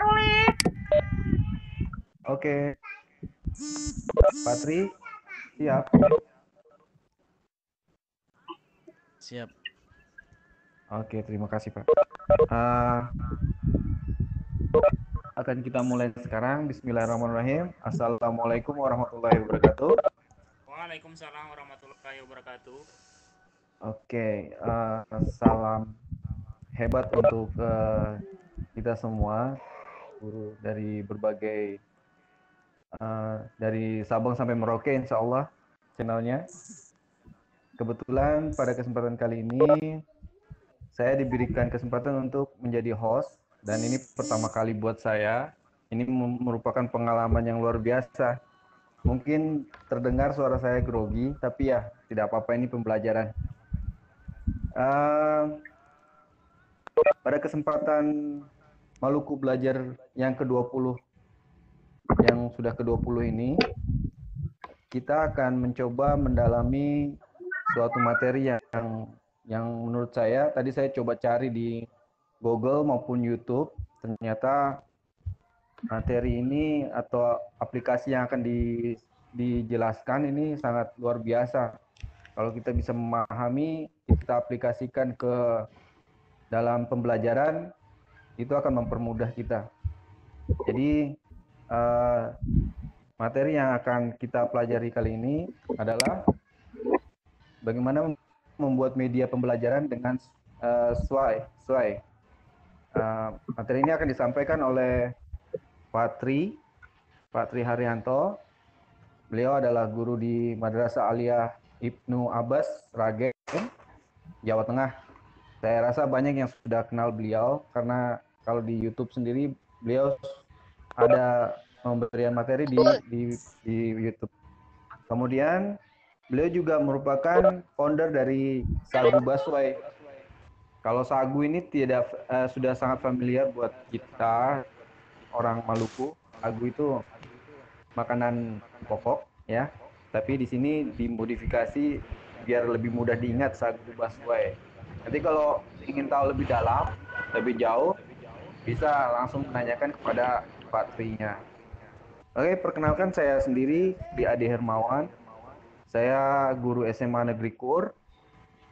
Ruli. Oke. Patri, siap. Siap. Oke, terima kasih Pak. Uh, akan kita mulai sekarang. Bismillahirrahmanirrahim. Assalamualaikum warahmatullahi wabarakatuh. Waalaikumsalam warahmatullahi wabarakatuh. Oke, uh, salam hebat untuk uh, kita semua guru dari berbagai uh, dari Sabang sampai Merauke insya Allah channelnya. Kebetulan pada kesempatan kali ini saya diberikan kesempatan untuk menjadi host dan ini pertama kali buat saya. Ini merupakan pengalaman yang luar biasa. Mungkin terdengar suara saya grogi, tapi ya tidak apa-apa ini pembelajaran. Uh, pada kesempatan Maluku Belajar yang ke-20 yang sudah ke-20 ini kita akan mencoba mendalami suatu materi yang yang menurut saya tadi saya coba cari di Google maupun YouTube ternyata materi ini atau aplikasi yang akan di, dijelaskan ini sangat luar biasa kalau kita bisa memahami kita aplikasikan ke dalam pembelajaran itu akan mempermudah kita. Jadi eh, materi yang akan kita pelajari kali ini adalah bagaimana membuat media pembelajaran dengan eh, sesuai. Eh, materi ini akan disampaikan oleh Patri, Patri Haryanto. Beliau adalah guru di Madrasah Aliyah Ibnu Abbas Ragen, Jawa Tengah. Saya rasa banyak yang sudah kenal beliau karena kalau di YouTube sendiri beliau ada pemberian materi di di, di YouTube. Kemudian beliau juga merupakan founder dari Sagu Baswai. Kalau sagu ini tidak uh, sudah sangat familiar buat kita orang Maluku. Sagu itu makanan pokok ya, tapi di sini dimodifikasi biar lebih mudah diingat sagu Baswai. Nanti kalau ingin tahu lebih dalam, lebih jauh, bisa langsung menanyakan kepada Pak Trinya. Oke, perkenalkan saya sendiri di Ade Hermawan. Saya guru SMA Negeri Kur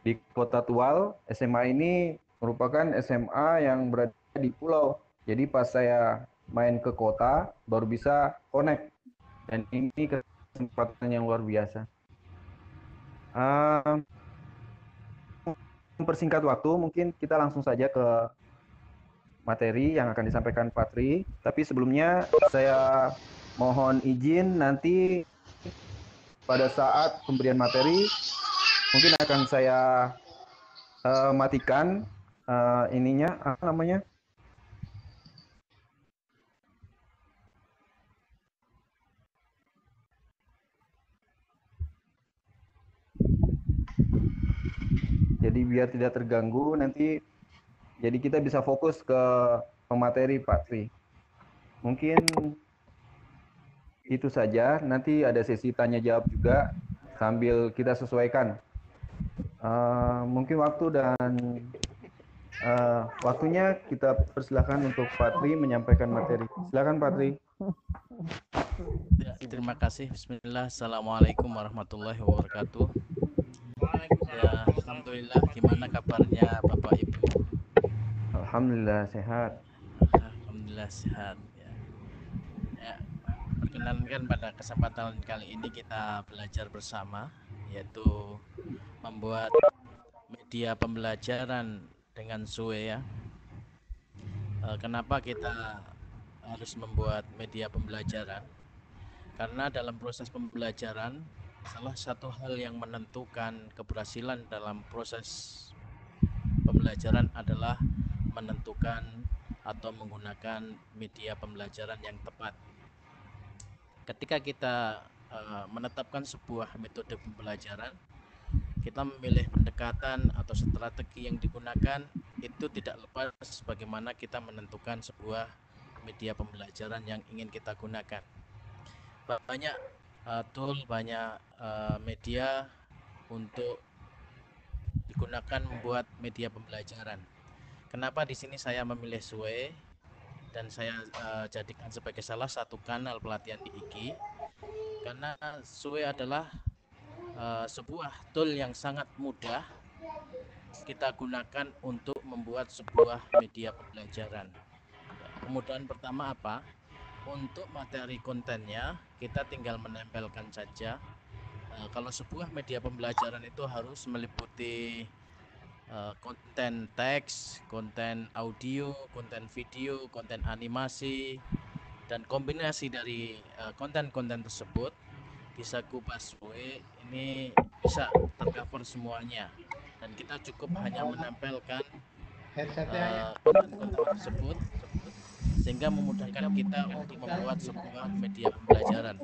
di Kota Tual. SMA ini merupakan SMA yang berada di pulau. Jadi pas saya main ke kota baru bisa connect. Dan ini kesempatan yang luar biasa. Uh, mempersingkat waktu, mungkin kita langsung saja ke materi yang akan disampaikan Pak Tapi sebelumnya saya mohon izin nanti pada saat pemberian materi mungkin akan saya uh, matikan uh, ininya apa namanya? Jadi biar tidak terganggu nanti jadi kita bisa fokus ke pemateri Pak Tri. Mungkin itu saja. Nanti ada sesi tanya jawab juga sambil kita sesuaikan. Uh, mungkin waktu dan uh, waktunya kita persilahkan untuk Pak Tri menyampaikan materi. Silakan Pak Tri. Ya, terima kasih. Bismillah. Assalamualaikum warahmatullahi wabarakatuh. Ya, Alhamdulillah. Gimana kabarnya Bapak Ibu? Alhamdulillah sehat. Alhamdulillah sehat. Ya. ya. Perkenankan kan pada kesempatan kali ini kita belajar bersama yaitu membuat media pembelajaran dengan suwe ya. Eh, kenapa kita harus membuat media pembelajaran? Karena dalam proses pembelajaran salah satu hal yang menentukan keberhasilan dalam proses pembelajaran adalah menentukan atau menggunakan media pembelajaran yang tepat. Ketika kita uh, menetapkan sebuah metode pembelajaran, kita memilih pendekatan atau strategi yang digunakan itu tidak lepas sebagaimana kita menentukan sebuah media pembelajaran yang ingin kita gunakan. Banyak uh, tool, banyak uh, media untuk digunakan membuat media pembelajaran. Kenapa di sini saya memilih Sue dan saya uh, jadikan sebagai salah satu kanal pelatihan di IKI? Karena Sue adalah uh, sebuah tool yang sangat mudah kita gunakan untuk membuat sebuah media pembelajaran. Kemudahan pertama apa? Untuk materi kontennya kita tinggal menempelkan saja. uh, kalau sebuah media pembelajaran itu harus meliputi Eh, konten teks, konten audio, konten video, konten animasi, dan kombinasi dari eh, konten-konten tersebut bisa kupas pasui ini bisa tercover semuanya dan kita cukup hanya menempelkan eh, ya? konten-konten uh, tersebut sehingga memudahkan kita untuk membuat sebuah media pembelajaran.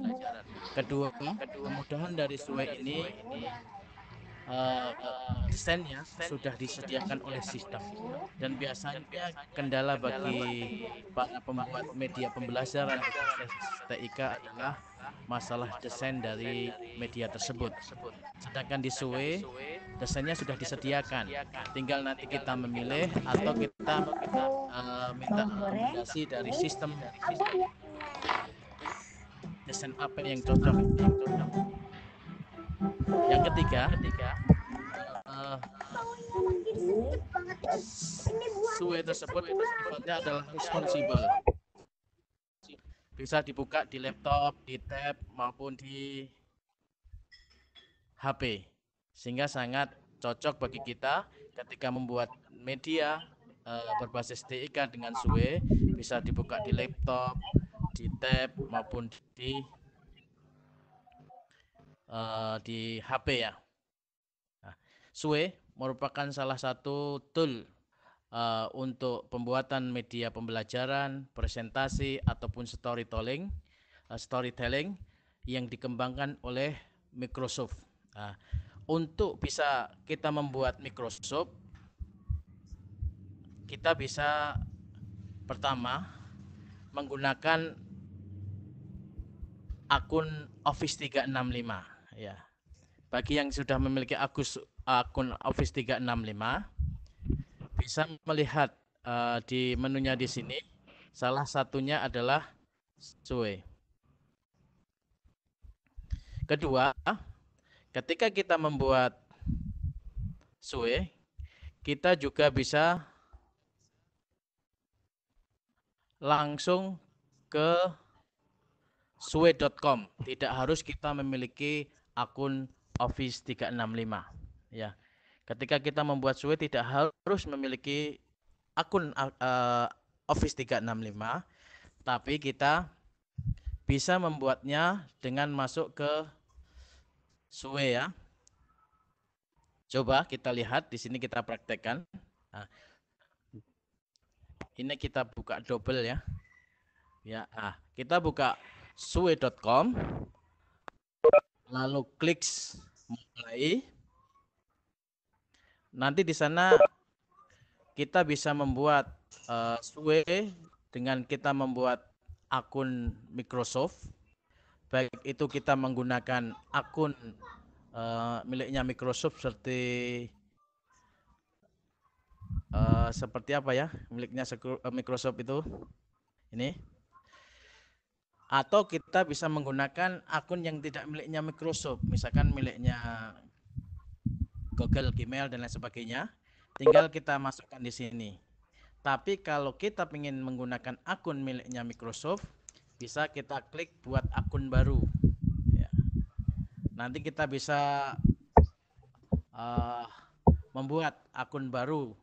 Kedua, kemudahan dari SUE ini, ini uh, sudah disediakan oleh sistem dan biasanya kendala bagi para pembuat media pembelajaran TIK adalah masalah desain dari media tersebut. Sedangkan di SUE, desainnya sudah disediakan. Tinggal nanti kita memilih atau kita uh, minta rekomendasi dari sistem. Desain apa yang cocok? Yang cocok yang ketiga ketiga eh, suwe tersebut sifatnya adalah responsibel bisa dibuka di laptop, di tab maupun di HP sehingga sangat cocok bagi kita ketika membuat media eh, berbasis TIK dengan suwe bisa dibuka di laptop, di tab maupun di Eh, di HP ya. Nah, Sue merupakan salah satu tool uh, untuk pembuatan media pembelajaran, presentasi ataupun storytelling, uh, storytelling yang dikembangkan oleh Microsoft. Nah, untuk bisa kita membuat Microsoft, kita bisa pertama menggunakan akun Office 365 ya. Bagi yang sudah memiliki eh, akun Office 365 bisa melihat uh, di menunya di sini salah satunya adalah sesuai. Kedua, ketika kita membuat sue, kita juga bisa langsung ke sue.com. Tidak harus kita memiliki akun Office 365 ya. Ketika kita membuat Suite tidak harus memiliki akun uh, Office 365 tapi kita bisa membuatnya dengan masuk ke Suite ya. Coba kita lihat di sini kita praktekkan. Nah, ini kita buka double ya. Ya, ah, kita buka Suite.com lalu klik mulai. Nanti di sana kita bisa membuat uh, SUE dengan kita membuat akun Microsoft. Baik itu kita menggunakan akun uh, miliknya Microsoft seperti uh, seperti apa ya miliknya Microsoft itu ini atau kita bisa menggunakan akun yang tidak miliknya Microsoft, misalkan miliknya Google, Gmail dan lain sebagainya. Tinggal kita masukkan di sini. Tapi kalau kita ingin menggunakan akun miliknya Microsoft, bisa kita klik buat akun baru. Ya. Nanti kita bisa uh, membuat akun baru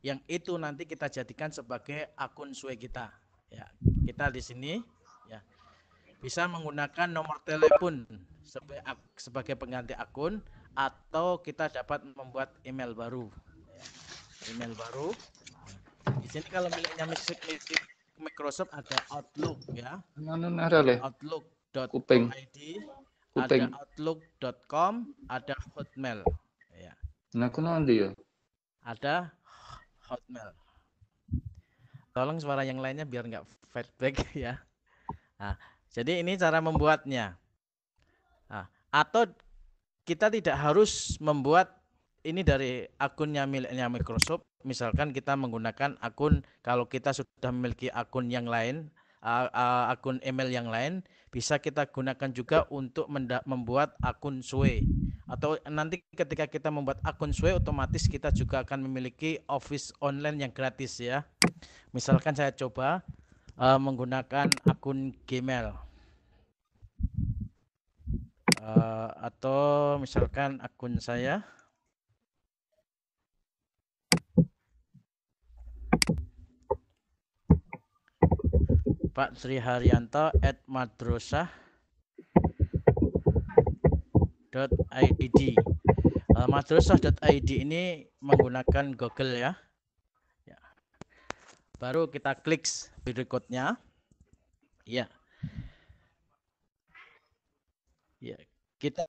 yang itu nanti kita jadikan sebagai akun sesuai kita. Ya, kita di sini bisa menggunakan nomor telepon sebagai pengganti akun atau kita dapat membuat email baru email baru di sini kalau miliknya Microsoft ada Outlook ya Outlook.id nah, nah, nah, ada Outlook.com ada Hotmail ya nah aku nanti ya ada Hotmail tolong suara yang lainnya biar nggak feedback ya nah jadi ini cara membuatnya. Nah, atau kita tidak harus membuat ini dari akunnya miliknya Microsoft. Misalkan kita menggunakan akun kalau kita sudah memiliki akun yang lain, akun email yang lain, bisa kita gunakan juga untuk membuat akun Sway. Atau nanti ketika kita membuat akun Sway, otomatis kita juga akan memiliki office online yang gratis ya. Misalkan saya coba uh, menggunakan akun Gmail uh, atau misalkan akun saya Pak Sri Haryanto at madrasah .id uh, eh, ini menggunakan Google ya baru kita klik berikutnya ya ya kita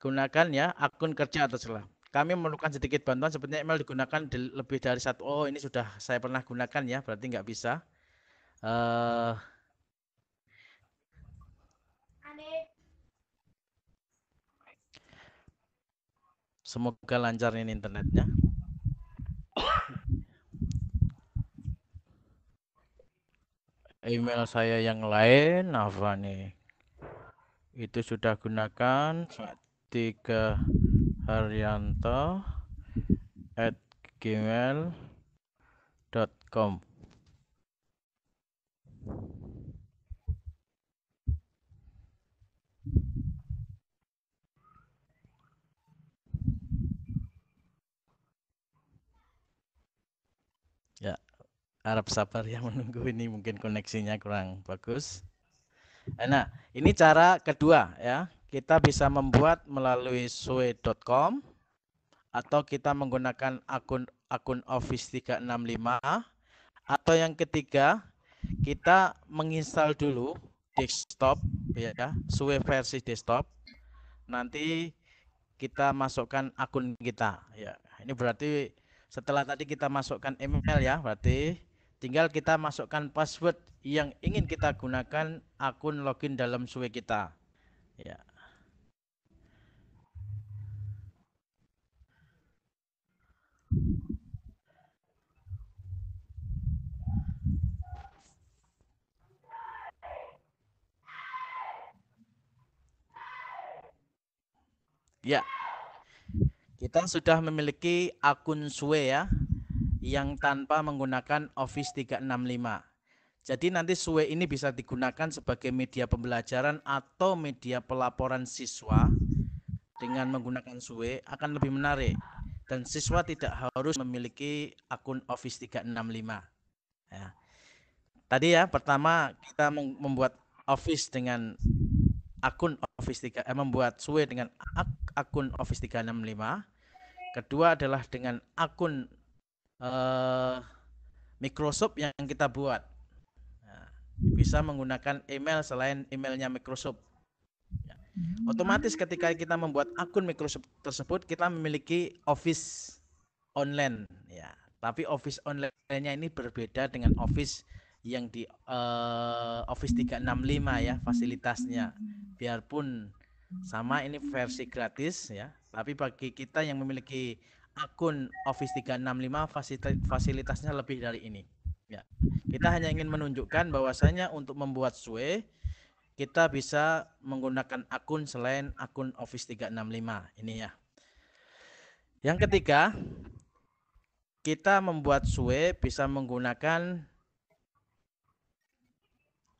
gunakan ya akun kerja atau salah kami memerlukan sedikit bantuan sebenarnya email digunakan di lebih dari satu oh ini sudah saya pernah gunakan ya berarti nggak bisa uh, semoga lancar ini internetnya email saya yang lain apa nih itu sudah gunakan tiga haryanto at gmail.com harap sabar ya menunggu ini mungkin koneksinya kurang bagus. Eh, nah, ini cara kedua ya. Kita bisa membuat melalui sue.com atau kita menggunakan akun akun Office 365 atau yang ketiga kita menginstal dulu desktop ya, ya sue versi desktop. Nanti kita masukkan akun kita ya. Ini berarti setelah tadi kita masukkan email ya, berarti Tinggal kita masukkan password yang ingin kita gunakan akun login dalam suwe kita. Ya. Ya. Kita sudah memiliki akun Sue ya yang tanpa menggunakan Office 365. Jadi nanti SUE ini bisa digunakan sebagai media pembelajaran atau media pelaporan siswa dengan menggunakan SUE akan lebih menarik dan siswa tidak harus memiliki akun Office 365. Ya. Tadi ya pertama kita membuat Office dengan akun Office 3 eh, membuat SUE dengan akun Office 365. Kedua adalah dengan akun Eh, Microsoft yang kita buat. Nah, bisa menggunakan email selain emailnya Microsoft. Ya. Otomatis ketika kita membuat akun Microsoft tersebut, kita memiliki Office online. Ya, tapi Office online-nya ini berbeda dengan Office yang di uh, Office 365 ya fasilitasnya. Biarpun sama ini versi gratis ya, tapi bagi kita yang memiliki akun Office 365 fasilitasnya lebih dari ini. Ya. Kita hanya ingin menunjukkan bahwasanya untuk membuat SWE kita bisa menggunakan akun selain akun Office 365 ini ya. Yang ketiga, kita membuat SWE bisa menggunakan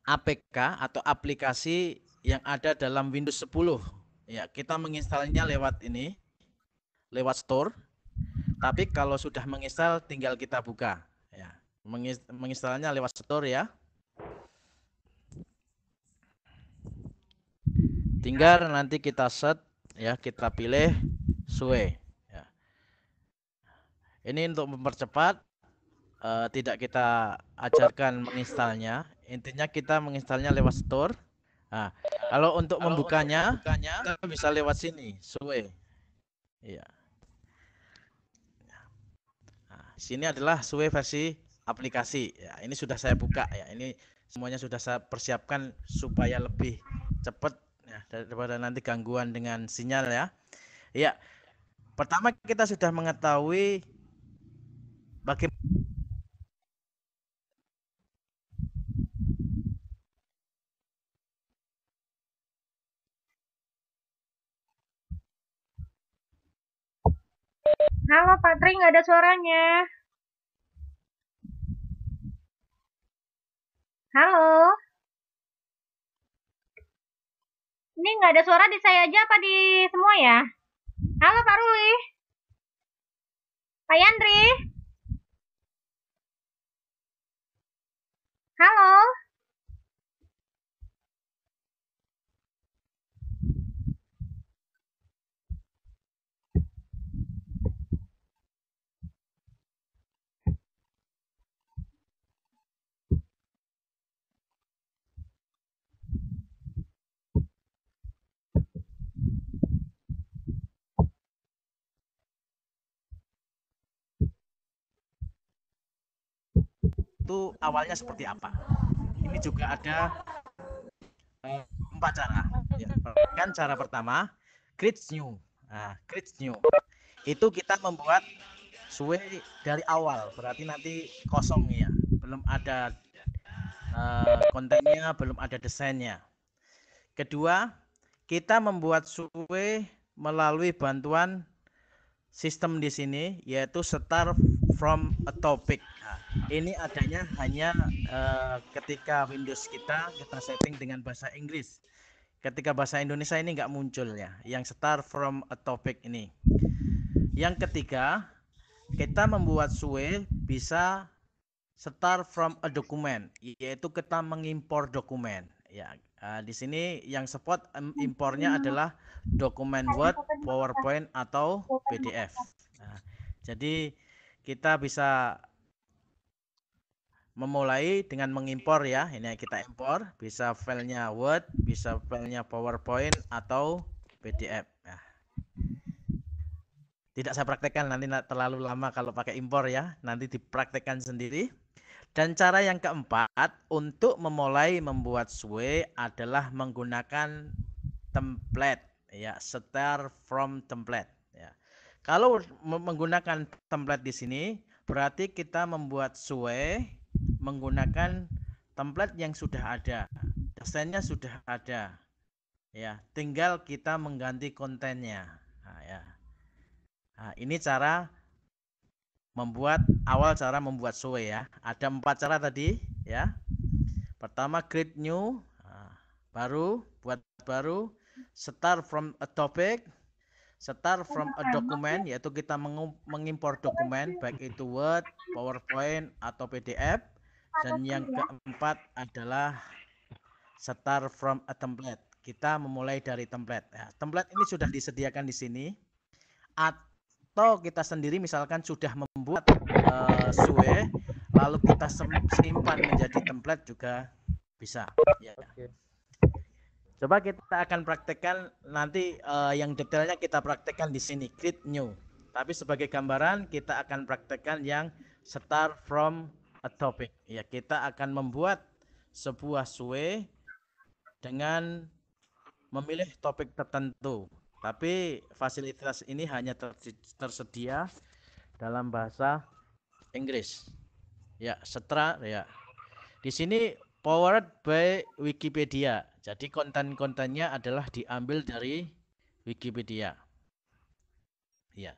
APK atau aplikasi yang ada dalam Windows 10. Ya, kita menginstalnya lewat ini, lewat store tapi kalau sudah menginstal tinggal kita buka ya. Menginstalnya lewat store ya. Tinggal nanti kita set ya, kita pilih SUE ya. Ini untuk mempercepat uh, tidak kita ajarkan menginstalnya. Intinya kita menginstalnya lewat store. Nah, kalau untuk kalau membukanya, untuk membukanya kita bisa lewat sini, SUE. Iya sini adalah suwe versi aplikasi. Ya, ini sudah saya buka ya. Ini semuanya sudah saya persiapkan supaya lebih cepat ya, daripada nanti gangguan dengan sinyal ya. Ya. Pertama kita sudah mengetahui bagaimana Halo Pak Tri, nggak ada suaranya. Halo. Ini nggak ada suara di saya aja apa di semua ya? Halo Pak Ruli. Pak Yandri. Halo. itu awalnya seperti apa. Ini juga ada eh, empat cara. kan cara pertama, create new. Nah, create new. Itu kita membuat suwe dari awal, berarti nanti kosong ya. Belum ada uh, kontennya, belum ada desainnya. Kedua, kita membuat suwe melalui bantuan sistem di sini yaitu start from a topic ini adanya hanya uh, ketika Windows kita kita setting dengan bahasa Inggris. Ketika bahasa Indonesia ini nggak muncul ya, yang start from a topic ini. Yang ketiga, kita membuat SUE bisa start from a document, yaitu kita mengimpor dokumen. Ya, uh, di sini yang support um, impornya adalah dokumen Word, PowerPoint atau PDF. Nah, jadi kita bisa memulai dengan mengimpor ya. Ini kita impor, bisa filenya Word, bisa filenya PowerPoint atau PDF. Nah. Tidak saya praktekkan nanti terlalu lama kalau pakai impor ya. Nanti dipraktekkan sendiri. Dan cara yang keempat untuk memulai membuat sue adalah menggunakan template ya, start from template ya. Kalau menggunakan template di sini berarti kita membuat sue menggunakan template yang sudah ada. Desainnya sudah ada. Ya, tinggal kita mengganti kontennya. Nah, ya. Nah, ini cara membuat awal cara membuat SOE ya. Ada empat cara tadi ya. Pertama create new, nah, baru buat baru, start from a topic, start from a document yaitu kita mengimpor dokumen baik itu Word, PowerPoint atau PDF dan yang ya. keempat adalah start from a template. Kita memulai dari template. Ya, template ini sudah disediakan di sini. Atau kita sendiri misalkan sudah membuat uh, SUE, lalu kita simpan menjadi template juga bisa. Ya. Coba kita akan praktekkan nanti uh, yang detailnya kita praktekkan di sini create new. Tapi sebagai gambaran kita akan praktekkan yang start from a topic. Ya, kita akan membuat sebuah suwe dengan memilih topik tertentu. Tapi fasilitas ini hanya tersedia dalam bahasa Inggris. Ya, setra ya. Di sini powered by Wikipedia. Jadi konten-kontennya adalah diambil dari Wikipedia. Ya.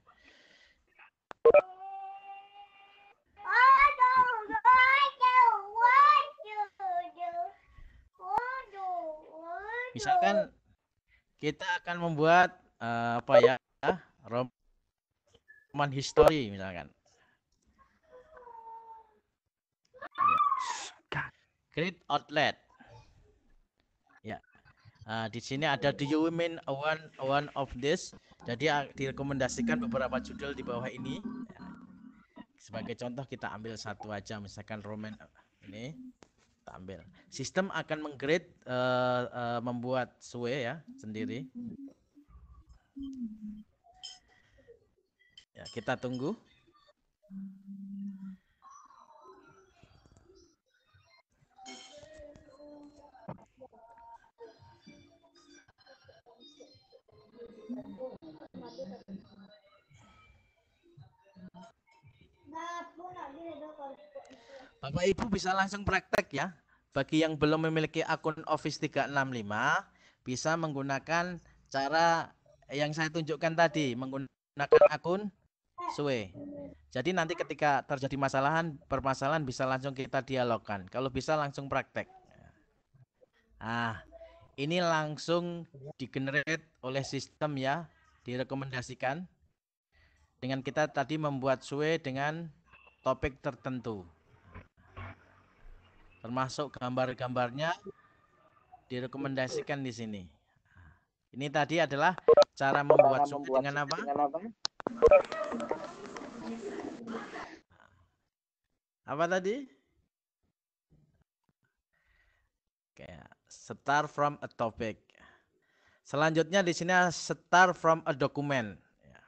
misalkan kita akan membuat uh, apa ya roman history misalkan ya. Great outlet ya uh, di sini ada do you mean one one of this jadi direkomendasikan beberapa judul di bawah ini ya. sebagai contoh kita ambil satu aja misalkan roman eh, ini tak ambil. Sistem akan menggrade uh, uh, membuat sue ya sendiri. Ya, kita tunggu. Nah, pun ada dua Bapak Ibu bisa langsung praktek ya. Bagi yang belum memiliki akun Office 365 bisa menggunakan cara yang saya tunjukkan tadi menggunakan akun Sue. Jadi nanti ketika terjadi masalahan, permasalahan bisa langsung kita dialogkan. Kalau bisa langsung praktek. Ah, ini langsung digenerate oleh sistem ya, direkomendasikan. Dengan kita tadi membuat Sue dengan topik tertentu termasuk gambar-gambarnya direkomendasikan di sini. Ini tadi adalah cara membuat sumber dengan apa? Apa tadi? Kayak start from a topic. Selanjutnya di sini start from a document. Ya.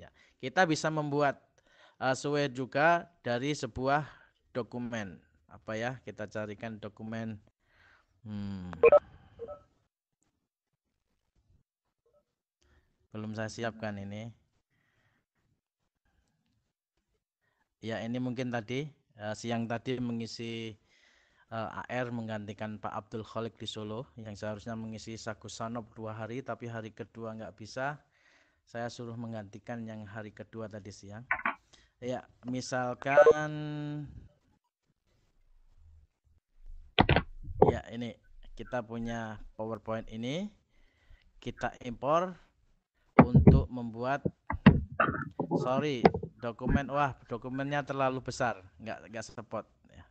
ya kita bisa membuat uh, juga dari sebuah dokumen apa ya kita carikan dokumen hmm. belum saya siapkan ini ya ini mungkin tadi uh, siang tadi mengisi uh, eh, AR menggantikan Pak Abdul Kholik di Solo yang seharusnya mengisi Sakusanop dua hari tapi hari kedua nggak bisa saya suruh menggantikan yang hari kedua tadi siang ya misalkan ya ini kita punya PowerPoint ini kita impor untuk membuat sorry dokumen wah dokumennya terlalu besar nggak nggak support ya.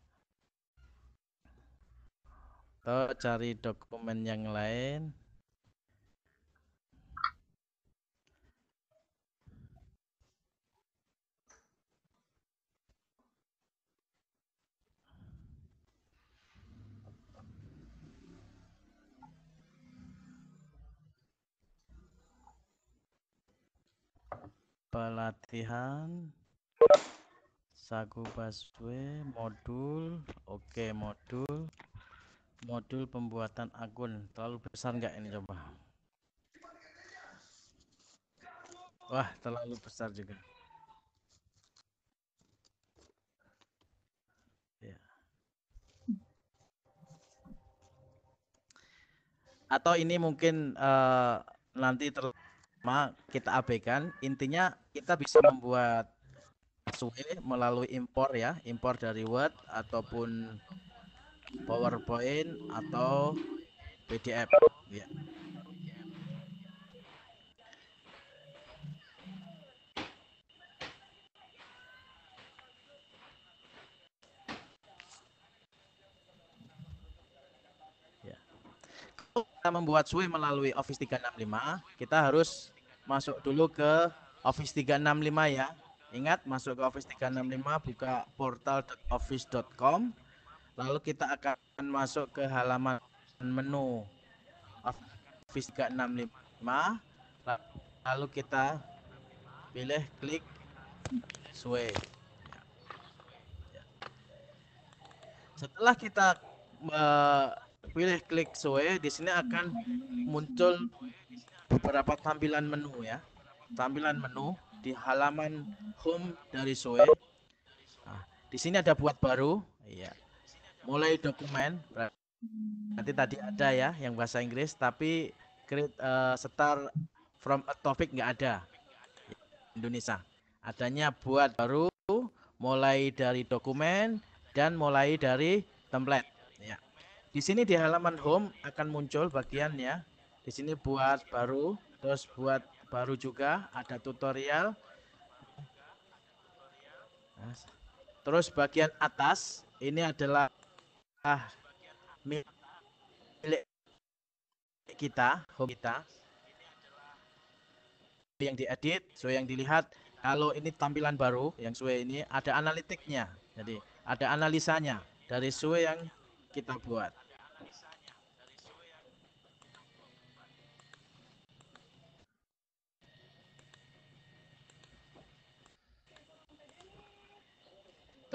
atau cari dokumen yang lain pelatihan sagu baswe modul oke okay, modul modul pembuatan akun terlalu besar enggak ini coba wah terlalu besar juga ya. atau ini mungkin uh, nanti terlalu pertama kita abaikan intinya kita bisa membuat suwe melalui impor ya impor dari Word ataupun PowerPoint atau PDF ya. ya. kita membuat suwe melalui Office 365, kita harus masuk dulu ke Office 365 ya. Ingat masuk ke Office 365 buka portal.office.com lalu kita akan masuk ke halaman menu Office 365 lalu kita pilih klik sesuai setelah kita eh, pilih klik sesuai di sini akan muncul beberapa tampilan menu ya. Tampilan menu di halaman home dari Soe. Nah, di sini ada buat baru, iya. Mulai dokumen. Nanti tadi ada ya yang bahasa Inggris tapi create uh, start from a topic nggak ada. Indonesia. Adanya buat baru mulai dari dokumen dan mulai dari template ya. Di sini di halaman home akan muncul bagiannya di sini buat baru, terus buat baru juga ada tutorial. Nah, terus bagian atas ini adalah ah, milik kita, home kita. Yang diedit, so yang dilihat kalau ini tampilan baru yang suwe ini ada analitiknya. Jadi ada analisanya dari suwe yang kita buat.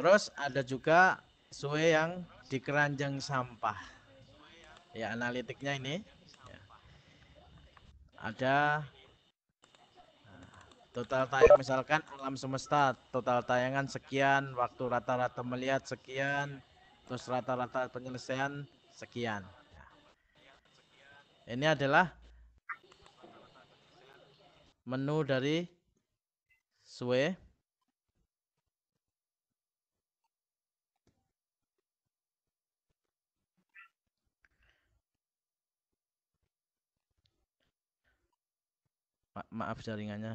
Terus ada juga sue yang di keranjang sampah. Ya, analitiknya ini. Ya. Ada nah, total tayang misalkan alam semesta total tayangan sekian waktu rata-rata melihat sekian terus rata-rata penyelesaian sekian ini adalah menu dari SWE Ma maaf jaringannya.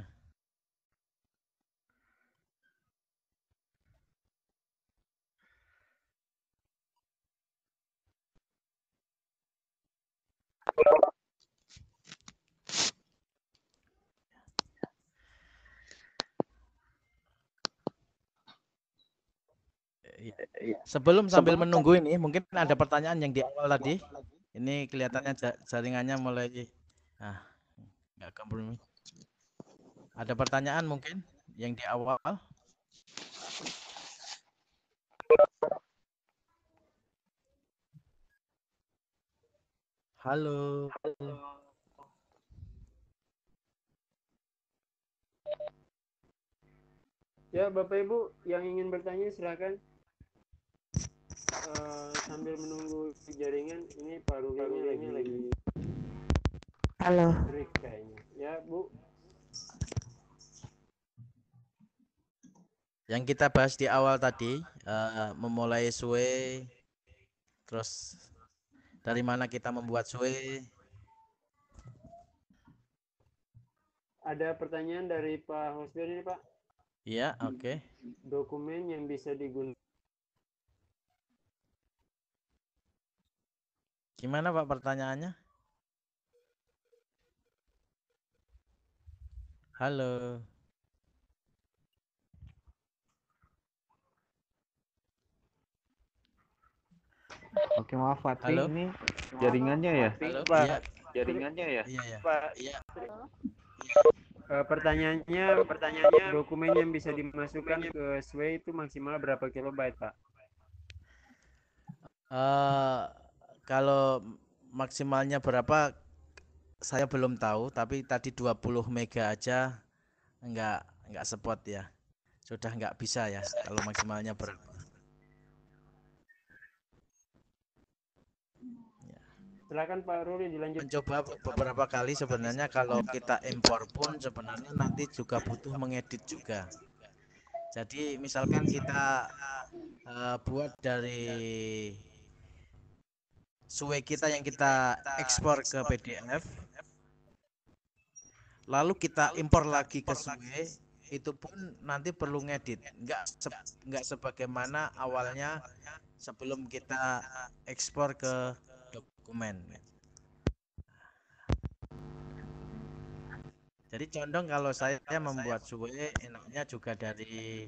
Iya. Iya. Sebelum sambil menunggu ini, mungkin ada pertanyaan yang di awal tadi. Ini kelihatannya jaringannya mulai. Nah nggak kompromi ada pertanyaan mungkin yang di awal Halo. Halo. Ya, Bapak Ibu yang ingin bertanya silakan. Uh, sambil menunggu jaringan ini paru-parunya lagi Halo. Ya, Bu. Yang kita bahas di awal tadi, uh, memulai suwe, terus dari mana kita membuat suwe. Ada pertanyaan dari Pak Hosbir ini, Pak. Iya, oke. Okay. Dokumen yang bisa digunakan. Gimana Pak pertanyaannya? Halo. Oke maaf Fatih Halo? ini jaringannya ya? Halo? Iya. Pak. Ya. Jaringannya ya? Iya ya. Pak. Iya. Uh, pertanyaannya, pertanyaannya dokumen yang bisa dimasukkan ke SW itu maksimal berapa kilobyte Pak? Uh, kalau maksimalnya berapa saya belum tahu tapi tadi 20 mega aja nggak nggak support ya sudah nggak bisa ya kalau maksimalnya berapa ya. silakan Pak Ruli dilanjut mencoba beberapa kali sebenarnya kalau kita impor pun sebenarnya nanti juga butuh mengedit juga jadi misalkan kita uh, buat dari sesuai kita yang kita ekspor ke PDF lalu kita impor lagi ke suwe itu pun nanti perlu ngedit nggak se enggak sebagaimana awalnya sebelum kita ekspor ke dokumen jadi condong kalau saya membuat suwe enaknya juga dari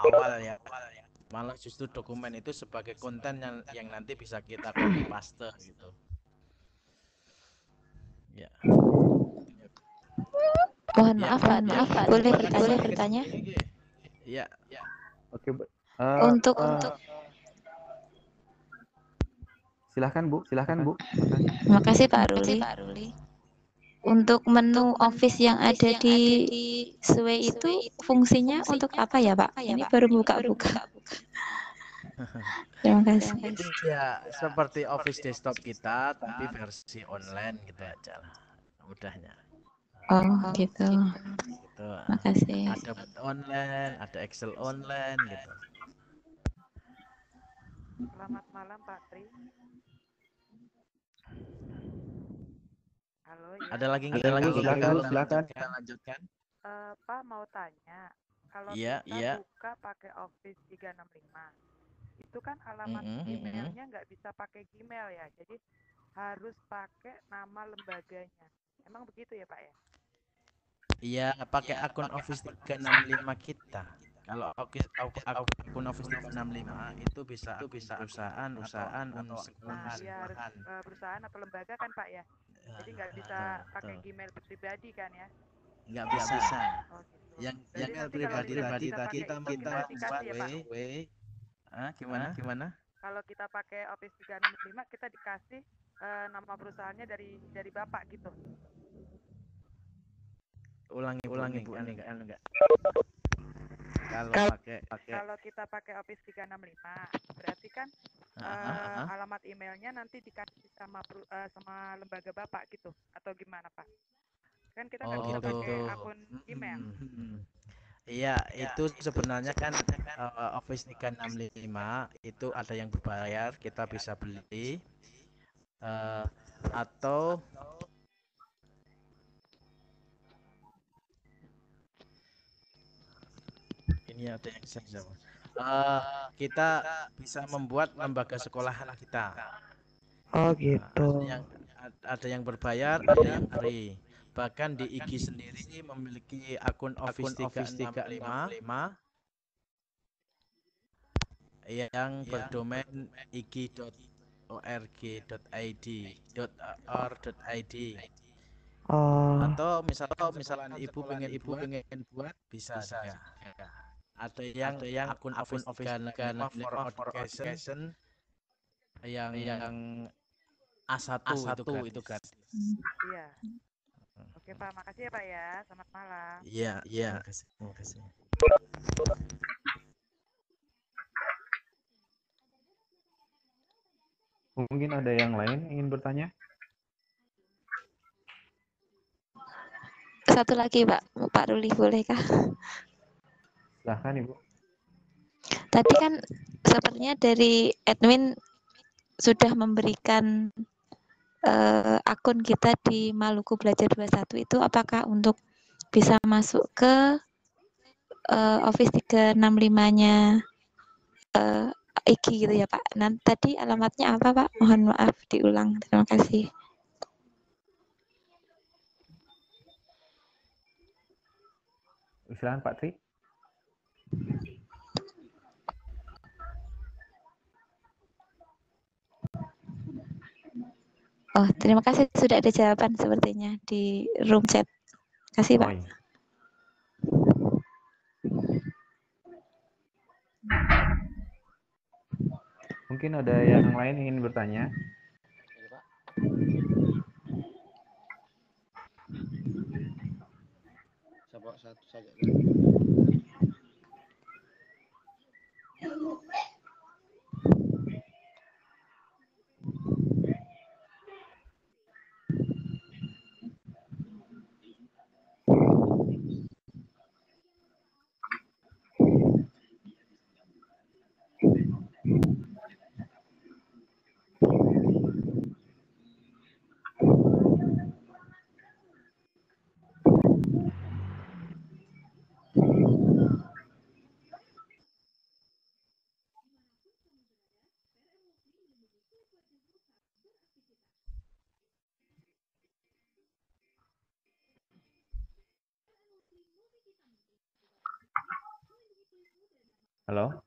awal ya, ya malah justru dokumen itu sebagai konten yang yang nanti bisa kita copy paste gitu ya mohon ya, maaf mohon ya. maaf pak boleh bertanya boleh bertanya ya ya oke uh, untuk uh, untuk silahkan bu silahkan bu kasih pak Ruli, makasih, pak Ruli. Untuk menu office yang ada di Sway itu fungsinya untuk apa ya Pak? Ya, Ini baru buka-buka. Terima kasih. Ya, seperti Office desktop kita, tapi versi online gitu aja lah, mudahnya. Oh, gitu. Oh, gitu. gitu. Makasih. Ada online, ada Excel online gitu. Selamat malam, Pak Tri. Halo, ya. Ada lagi ada lagi silakan silakan lanjutkan. Uh, Pak mau tanya, kalau iya, kita iya. buka pakai Office 365, itu kan alamat mm -hmm, emailnya nggak mm -hmm. bisa pakai Gmail ya, jadi harus pakai nama lembaganya. Emang begitu ya Pak ya? Iya, pakai ya, akun pake Office 365 kita. Kalau Office akun Office 365 itu bisa itu bisa perusahaan, perusahaan, atau perusahaan, iya, perusahaan, perusahaan, perusahaan atau lembaga kan Pak ya? Jadi nggak bisa pakai Gmail pribadi kan ya? Nggak bisa. Oh, gitu. Yang Jadi yang Gmail pribadi tadi kita kita minta buat W. Ah, gimana ah. gimana? Kalau kita pakai Office 365 kita dikasih uh, nama perusahaannya dari dari Bapak gitu. Ulangi ulangi Bu, enggak enggak. Kalau pakai pakai Kalau kita pakai Office 365 berarti kan uh, alamat emailnya nanti dikasih sama uh, sama lembaga bapak gitu atau gimana pak? Kan kita nggak oh, bisa pakai gitu. akun email. Iya, ya, itu sebenarnya kan uh, Office lima itu ada yang berbayar, kita ya, bisa beli uh, atau ini ada yang saya jawab uh, kita bisa membuat lembaga sekolah anak kita. Oh gitu. Ada yang, ada yang berbayar, ada yang free. Bahkan di IG sendiri memiliki akun Office, lima, 365, 365 yang berdomain ig.org.id .or.id oh. atau misalnya, misalnya ibu pengen ibu pengen buat bisa, bisa. Ya atau yang atau yang akun akun official negara for Education yang yang A1, A1 itu gratis. Itu gratis. Iya. Oke Pak, makasih ya Pak ya. Selamat malam. Iya, iya. Terima kasih. Mungkin ada yang lain ingin bertanya? Satu lagi Pak, Pak Ruli bolehkah? Silahkan Ibu. Tadi kan sepertinya dari admin sudah memberikan uh, akun kita di Maluku Belajar 21 itu apakah untuk bisa masuk ke uh, Office 365-nya uh, IG gitu ya Pak. Nah, tadi alamatnya apa Pak? Mohon maaf diulang. Terima kasih. Silahkan Pak Tri. Oh, terima kasih sudah ada jawaban sepertinya di room chat. Terima Kasih, Pak. Mungkin ada yang lain ingin bertanya? Coba satu saja. Obrigado. Halo?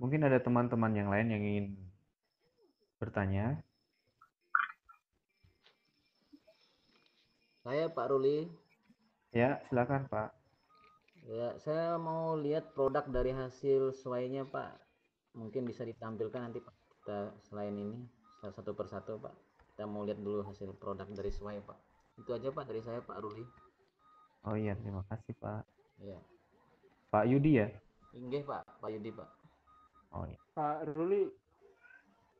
Mungkin ada teman-teman yang lain yang ingin bertanya. Saya Pak Ruli. Ya, silakan Pak. Ya, saya mau lihat produk dari hasil suainya Pak. Mungkin bisa ditampilkan nanti Pak. Kita selain ini satu persatu Pak. Kita mau lihat dulu hasil produk dari suai Pak. Itu aja Pak dari saya Pak Ruli. Oh iya, terima kasih Pak. Iya. Pak Yudi ya? Inggih Pak, Pak Yudi Pak. Oh iya. Pak Ruli.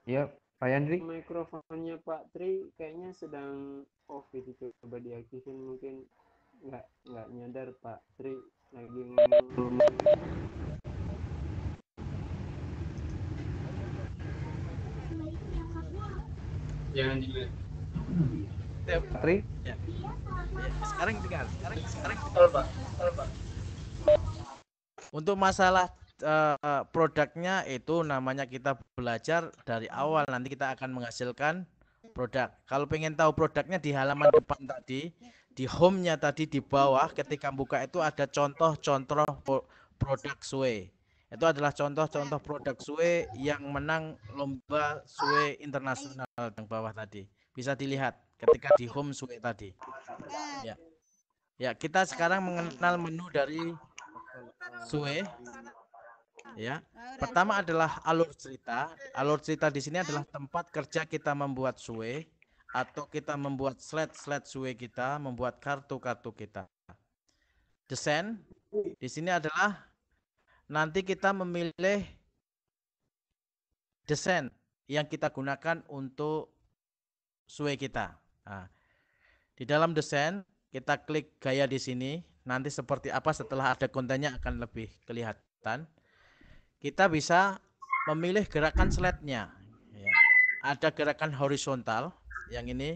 Iya, Pak Yandri. Mikrofonnya Pak Tri kayaknya sedang off itu coba diaktifin mungkin nggak nggak nyadar Pak Tri lagi ngomong. Jangan dilihat. Iya. Iya, sekarang dengar. Sekarang sekarang tol, Untuk masalah uh, produknya itu namanya kita belajar dari awal nanti kita akan menghasilkan produk. Kalau pengen tahu produknya di halaman depan tadi, di home-nya tadi di bawah ketika buka itu ada contoh-contoh produk sue. Itu adalah contoh-contoh produk sue yang menang lomba sue internasional yang bawah tadi. Bisa dilihat ketika di home suwe tadi. Ya. Ya, kita sekarang mengenal menu dari Sue. Ya. Pertama adalah alur cerita. Alur cerita di sini adalah tempat kerja kita membuat Sue atau kita membuat slide-slide Sue kita, membuat kartu-kartu kita. Desain di sini adalah nanti kita memilih desain yang kita gunakan untuk Sue kita. Nah, di dalam desain kita klik gaya di sini. Nanti seperti apa setelah ada kontennya akan lebih kelihatan. Kita bisa memilih gerakan slide-nya. Ya. Ada gerakan horizontal, yang ini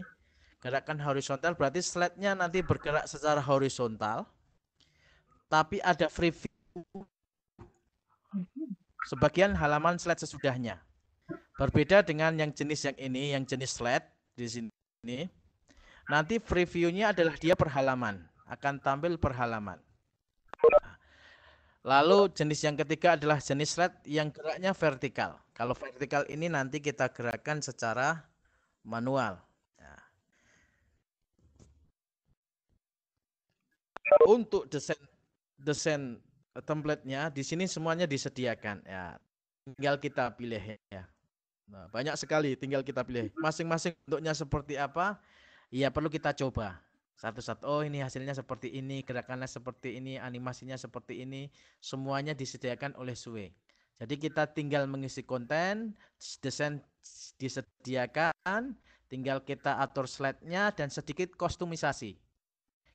gerakan horizontal berarti slide-nya nanti bergerak secara horizontal. Tapi ada free view sebagian halaman slide sesudahnya. Berbeda dengan yang jenis yang ini, yang jenis slide di sini. Nanti previewnya adalah dia per akan tampil per Lalu jenis yang ketiga adalah jenis slide yang geraknya vertikal. Kalau vertikal ini nanti kita gerakkan secara manual. Ya. Untuk desain desain template-nya di sini semuanya disediakan ya. Tinggal kita pilih ya. Nah, banyak sekali tinggal kita pilih. Masing-masing bentuknya seperti apa Iya perlu kita coba satu-satu oh ini hasilnya seperti ini gerakannya seperti ini animasinya seperti ini semuanya disediakan oleh Sue jadi kita tinggal mengisi konten desain disediakan tinggal kita atur slide-nya dan sedikit kostumisasi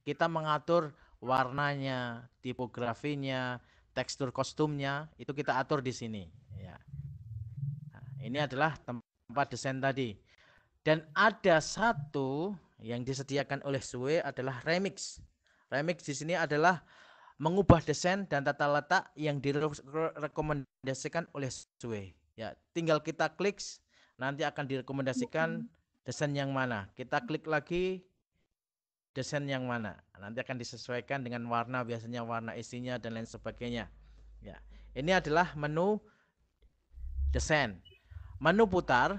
kita mengatur warnanya tipografinya tekstur kostumnya itu kita atur di sini ya nah, ini adalah tempat desain tadi dan ada satu yang disediakan oleh Sue adalah remix. Remix di sini adalah mengubah desain dan tata letak yang direkomendasikan oleh Sue. Ya, tinggal kita klik nanti akan direkomendasikan desain yang mana. Kita klik lagi desain yang mana. Nanti akan disesuaikan dengan warna biasanya warna isinya dan lain sebagainya. Ya. Ini adalah menu desain. Menu putar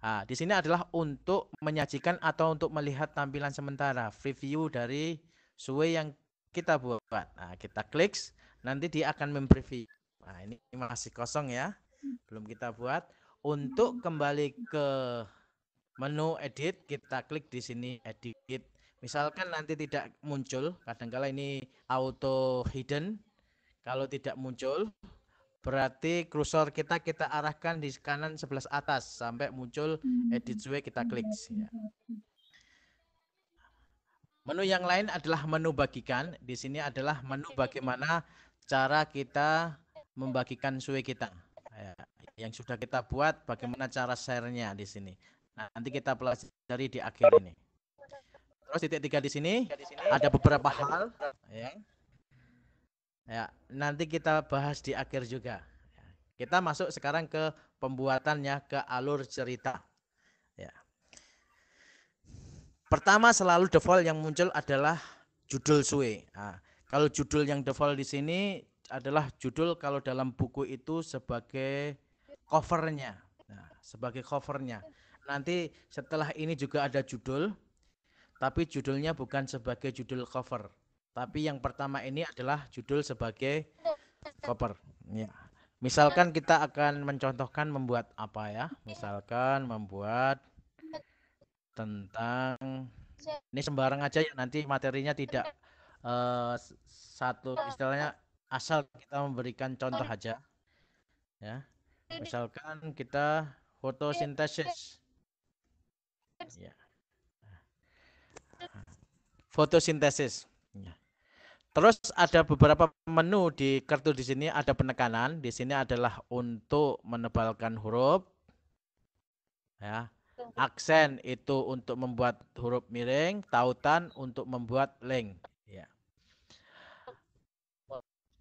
Nah, di sini adalah untuk menyajikan atau untuk melihat tampilan sementara preview dari suwe yang kita buat. Nah, kita klik, nanti dia akan mempreview. Nah, ini masih kosong ya. Belum kita buat. Untuk kembali ke menu edit, kita klik di sini edit. Misalkan nanti tidak muncul, kadangkala -kadang ini auto hidden. Kalau tidak muncul, Berarti kursor kita kita arahkan di kanan sebelah atas sampai muncul hmm. edit sesuai kita klik. Ya. Hmm, hmm, menu yang lain adalah menu bagikan. Di sini adalah menu bagaimana cara kita membagikan sesuai kita. Ya. Yang sudah kita buat bagaimana cara sharenya di sini. Nah, nanti kita pelajari di akhir ini. Terus titik tiga di sini ada beberapa hal ya, Ya, nanti kita bahas di akhir juga. Ya, kita masuk sekarang ke pembuatannya ke alur cerita. Ya. Pertama selalu default yang muncul adalah judul suwe. Nah, kalau judul yang default di sini adalah judul kalau dalam buku itu sebagai covernya. Nah, sebagai covernya. Nanti setelah ini juga ada judul, tapi judulnya bukan sebagai judul cover tapi yang pertama ini adalah judul sebagai cover. Ya. Misalkan kita akan mencontohkan membuat apa ya? Misalkan membuat tentang ini sembarang aja ya nanti materinya tidak uh, satu istilahnya asal kita memberikan contoh aja ya misalkan kita fotosintesis ya fotosintesis Terus ada beberapa menu di kartu di sini ada penekanan. Di sini adalah untuk menebalkan huruf. Ya. Aksen itu untuk membuat huruf miring, tautan untuk membuat link. Ya.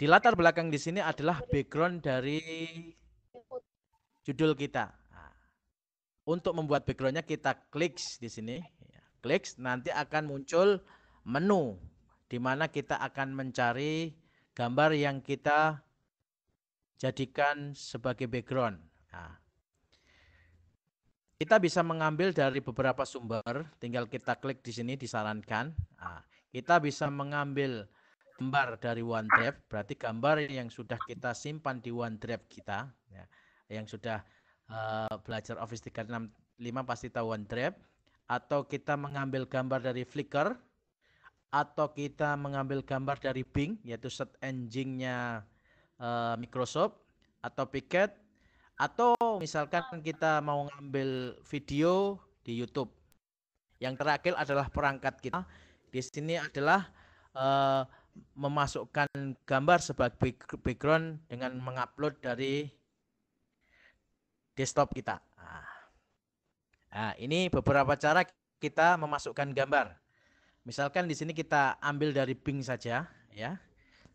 Di latar belakang di sini adalah background dari judul kita. Nah. Untuk membuat backgroundnya kita klik di sini. Ya. Klik, nanti akan muncul menu di mana kita akan mencari gambar yang kita jadikan sebagai background. Nah, kita bisa mengambil dari beberapa sumber, tinggal kita klik di sini disarankan. Nah, kita bisa mengambil gambar dari OneDrive, berarti gambar yang sudah kita simpan di OneDrive kita, ya, yang sudah uh, belajar Office 365 pasti tahu OneDrive, atau kita mengambil gambar dari Flickr, atau kita mengambil gambar dari Bing yaitu set engine-nya uh, Microsoft atau Piket atau misalkan kita mau ngambil video di YouTube. Yang terakhir adalah perangkat kita. Di sini adalah uh, memasukkan gambar sebagai background dengan mengupload dari desktop kita. Nah, ini beberapa cara kita memasukkan gambar. Misalkan di sini kita ambil dari Bing saja, ya.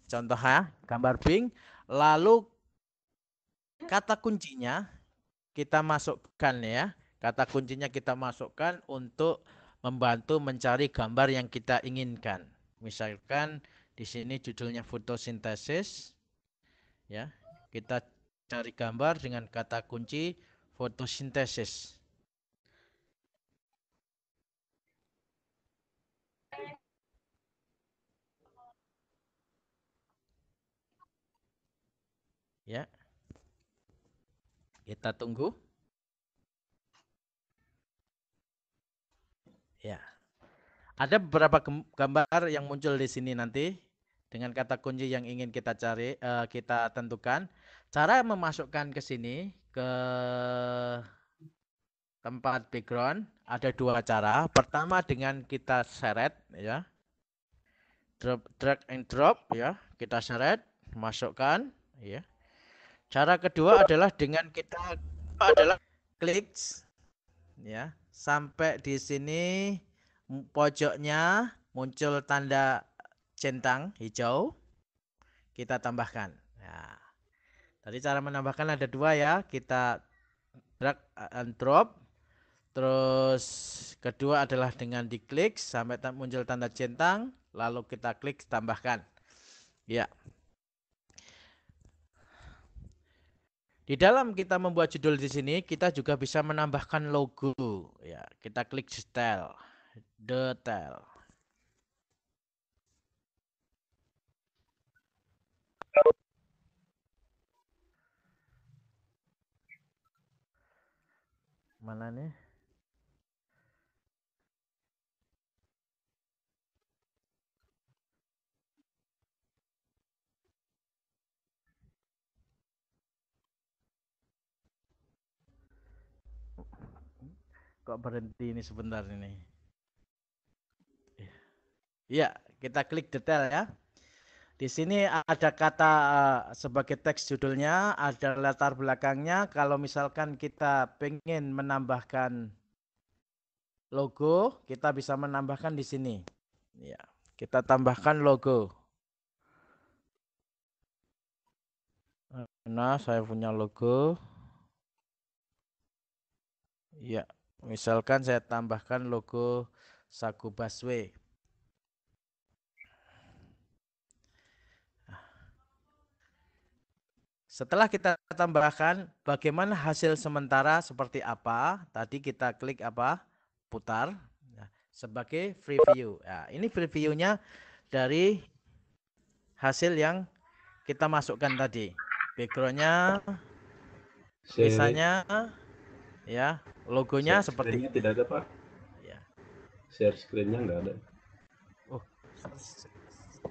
contoh Contohnya gambar Bing, lalu kata kuncinya kita masukkan ya. Kata kuncinya kita masukkan untuk membantu mencari gambar yang kita inginkan. Misalkan di sini judulnya fotosintesis. Ya, kita cari gambar dengan kata kunci fotosintesis. Kita tunggu. Ya. Ada beberapa gambar yang muncul di sini nanti dengan kata kunci yang ingin kita cari uh, kita tentukan. Cara memasukkan ke sini ke tempat background ada dua cara. Pertama dengan kita seret ya. Drop, drag and drop ya, kita seret, masukkan ya. Cara kedua adalah dengan kita adalah klik ya sampai di sini pojoknya muncul tanda centang hijau kita tambahkan. Ya. tadi cara menambahkan ada dua ya kita drag and drop terus kedua adalah dengan diklik sampai muncul tanda centang lalu kita klik tambahkan. Ya. Di dalam kita membuat judul di sini, kita juga bisa menambahkan logo. Ya, kita klik detail, detail. Mana nih? kok berhenti ini sebentar ini ya kita klik detail ya di sini ada kata eh, sebagai teks judulnya ada latar belakangnya kalau misalkan kita pengen menambahkan logo kita bisa menambahkan di sini ya kita tambahkan logo Nah, saya punya logo. Ya, Misalkan saya tambahkan logo Sago Busway. Setelah kita tambahkan bagaimana hasil sementara seperti apa, tadi kita klik apa? putar nah, sebagai preview. view. Nah, ini free dari hasil yang kita masukkan tadi. Backgroundnya, nya Si ya logonya share seperti ini tidak ada pak ya. share screennya nggak ada oh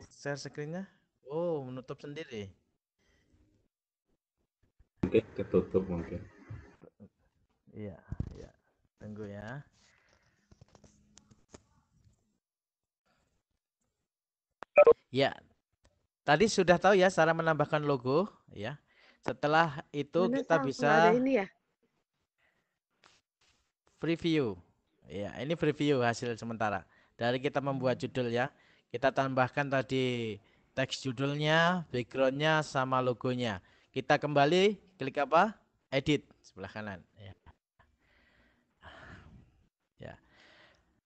share screennya oh menutup sendiri mungkin ketutup mungkin iya iya tunggu ya ya tadi sudah tahu ya cara menambahkan logo ya setelah itu Menurut kita bisa ini ya? preview. Ya, ini preview hasil sementara. Dari kita membuat judul ya. Kita tambahkan tadi teks judulnya, backgroundnya, sama logonya. Kita kembali klik apa? Edit sebelah kanan. Ya. ya.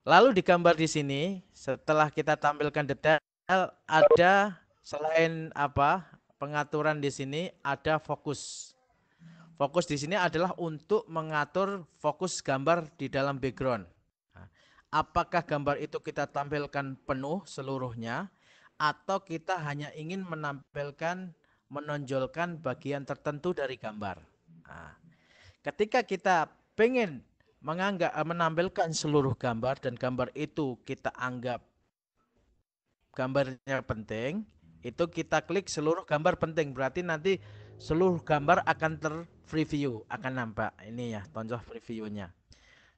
Lalu gambar di sini, setelah kita tampilkan detail, ada selain apa pengaturan di sini ada fokus. Fokus di sini adalah untuk mengatur fokus gambar di dalam background. Nah, apakah gambar itu kita tampilkan penuh seluruhnya atau kita hanya ingin menampilkan menonjolkan bagian tertentu dari gambar. Nah, ketika kita pengen menganggap eh, menampilkan seluruh gambar dan gambar itu kita anggap gambarnya penting, itu kita klik seluruh gambar penting. Berarti nanti seluruh gambar akan ter preview akan nampak ini ya tonjol previewnya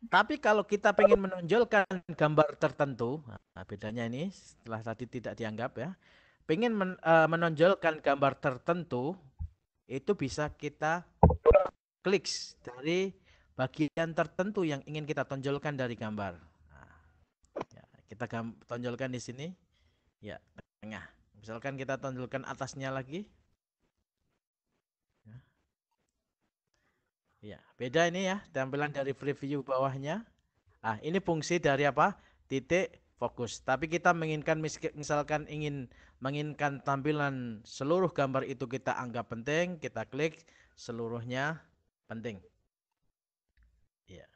tapi kalau kita pengen menonjolkan gambar tertentu nah bedanya ini setelah tadi tidak dianggap ya pengen men, uh, menonjolkan gambar tertentu itu bisa kita klik dari bagian tertentu yang ingin kita tonjolkan dari gambar nah, ya, kita tonjolkan di sini ya tengah misalkan kita tonjolkan atasnya lagi Ya, beda ini ya tampilan dari preview bawahnya. Ah, ini fungsi dari apa? Titik fokus. Tapi kita menginginkan misalkan ingin menginginkan tampilan seluruh gambar itu kita anggap penting, kita klik seluruhnya penting. Ya.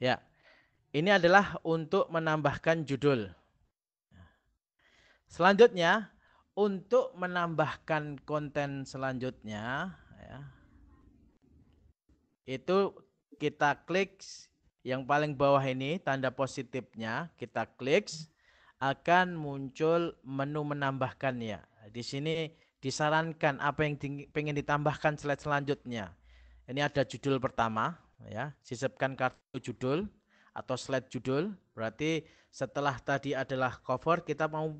Ya. Ini adalah untuk menambahkan judul. Selanjutnya, untuk menambahkan konten selanjutnya, ya, itu kita klik yang paling bawah ini, tanda positifnya, kita klik akan muncul menu menambahkan ya Di sini disarankan apa yang ingin ditambahkan slide selanjutnya. Ini ada judul pertama, ya, sisipkan kartu judul atau slide judul. Berarti setelah tadi adalah cover, kita mau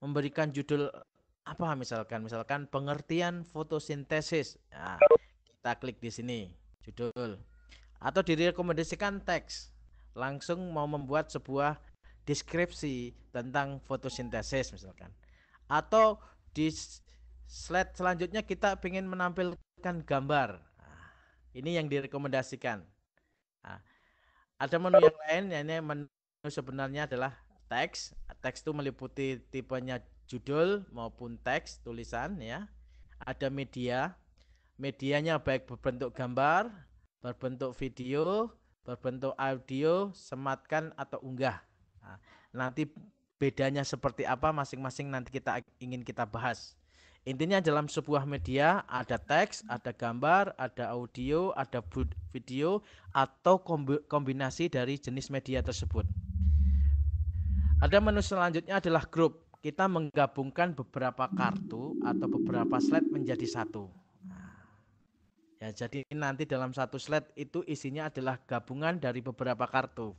memberikan judul eh, apa misalkan misalkan pengertian fotosintesis nah, kita klik di sini judul atau direkomendasikan teks langsung mau membuat sebuah deskripsi tentang fotosintesis misalkan atau di slide selanjutnya kita ingin menampilkan gambar nah, ini yang direkomendasikan nah, ada menu yang lain yang ini menu sebenarnya adalah teks Teks itu meliputi tipenya judul maupun teks tulisan ya. Ada media. Medianya baik berbentuk gambar, berbentuk video, berbentuk audio, sematkan atau unggah. Nah, nanti bedanya seperti apa masing-masing nanti kita ingin kita bahas. Intinya dalam sebuah media ada teks, ada gambar, ada audio, ada video atau kombinasi dari jenis media tersebut. Ada menu selanjutnya adalah grup. Kita menggabungkan beberapa kartu atau beberapa slide menjadi satu. Nah, ya, jadi nanti dalam satu slide itu isinya adalah gabungan dari beberapa kartu.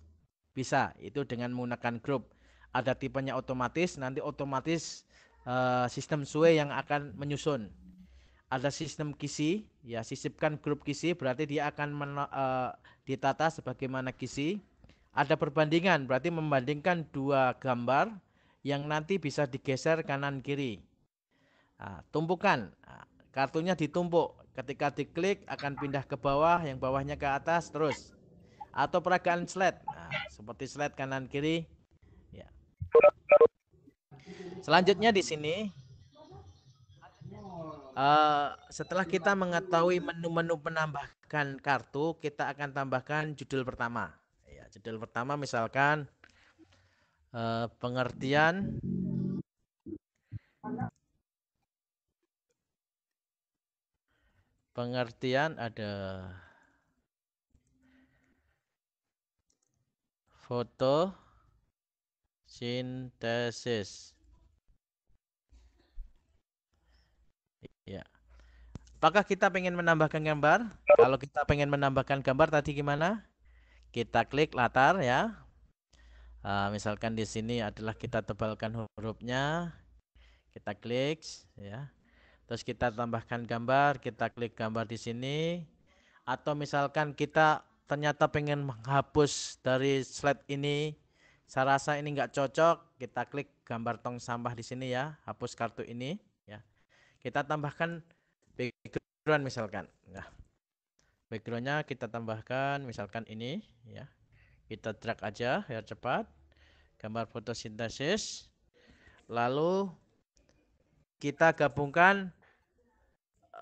Bisa, itu dengan menggunakan grup. Ada tipenya otomatis, nanti otomatis uh, sistem SUE yang akan menyusun. Ada sistem kisi, ya sisipkan grup kisi berarti dia akan men, uh, eh, ditata sebagaimana kisi ada perbandingan berarti membandingkan dua gambar yang nanti bisa digeser kanan kiri nah, tumpukan nah, kartunya ditumpuk ketika diklik akan pindah ke bawah yang bawahnya ke atas terus atau peragaan slide nah, seperti slide kanan kiri ya selanjutnya di sini uh, setelah kita mengetahui menu-menu menambahkan kartu kita akan tambahkan judul pertama Jadwal pertama misalkan uh, pengertian pengertian ada foto sintesis. Ya. Apakah kita ingin menambahkan gambar? Kalau kita ingin menambahkan gambar tadi gimana? Kita klik latar ya. Uh, misalkan di sini adalah kita tebalkan hurufnya. Kita klik ya. Terus kita tambahkan gambar, kita klik gambar di sini. Atau misalkan kita ternyata pengen menghapus dari slide ini. Saya rasa ini nggak cocok, kita klik gambar tong sampah di sini ya, hapus kartu ini ya. Kita tambahkan background misalkan. Nah, backgroundnya kita tambahkan misalkan ini ya kita drag aja biar cepat gambar fotosintesis lalu kita gabungkan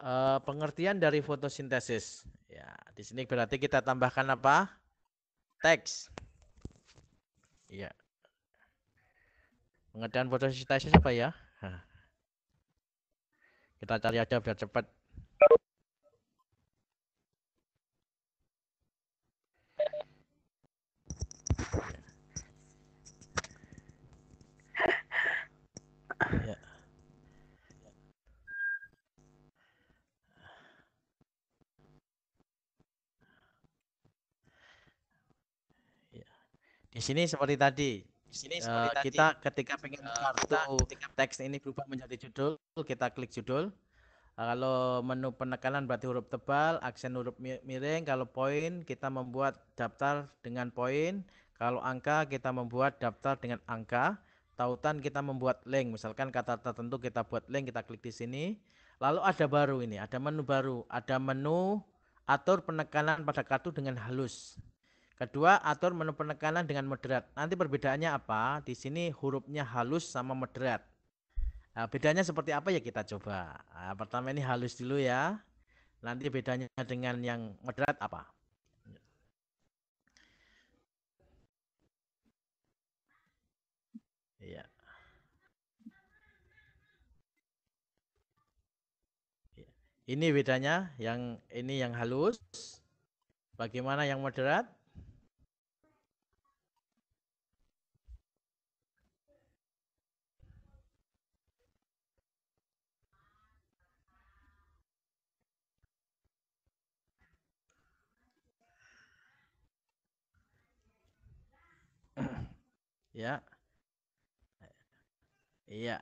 uh, pengertian dari fotosintesis ya di sini berarti kita tambahkan apa teks ya pengertian fotosintesis apa ya kita cari aja biar cepat Ya. Ya. Di sini seperti tadi. Di sini eh, seperti kita tadi. Kita ketika pengen uh, kartu ketika teks ini berubah menjadi judul, kita klik judul. Eh, kalau menu penekanan berarti huruf tebal, aksen huruf miring. Kalau poin kita membuat daftar dengan poin. Kalau angka kita membuat daftar dengan angka tautan kita membuat link misalkan kata tertentu kita buat link kita klik di sini lalu ada baru ini ada menu baru ada menu atur penekanan pada kartu dengan halus kedua atur menu penekanan dengan moderat nanti perbedaannya apa di sini hurufnya halus sama moderat nah, bedanya seperti apa ya kita coba nah, pertama ini halus dulu ya nanti bedanya dengan yang moderat apa Ini bedanya, yang ini yang halus. Bagaimana yang moderat? ya. Iya.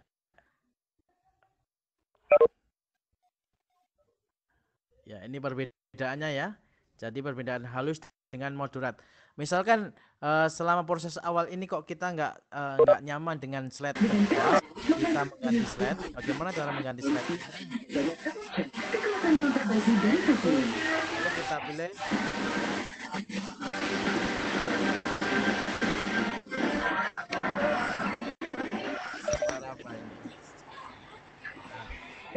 Ya, ini perbedaannya ya. Jadi perbedaan halus dengan moderat. Misalkan uh, selama proses awal ini kok kita nggak uh, nyaman dengan slide virtual, kita mengganti slide. Bagaimana cara mengganti slide? kita pilih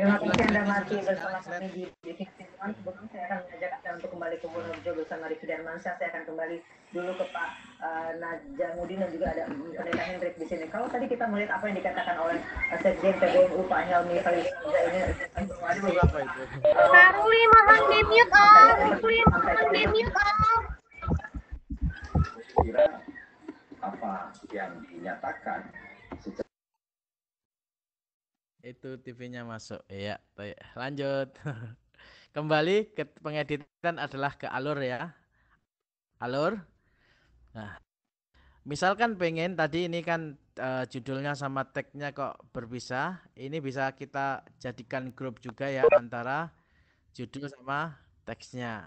Terima kasih Anda masih bersama kami di Bidik Sintuan. Sebelum saya akan mengajak Anda untuk kembali ke Wonorejo bersama Riki dan Mansyah, saya akan kembali dulu ke Pak uh, Najamudin dan juga ada Pendeta Hendrik di sini. Kalau tadi kita melihat apa yang dikatakan oleh eh, Sekjen PBNU Pak Helmi Faizuza ini, Karuli mohon di mute om, Karuli mohon di mute om. Kira apa yang dinyatakan itu TV-nya masuk ya lanjut kembali ke pengeditan adalah ke alur ya alur nah misalkan pengen tadi ini kan uh, judulnya sama tag-nya kok berpisah ini bisa kita jadikan grup juga ya antara judul sama teksnya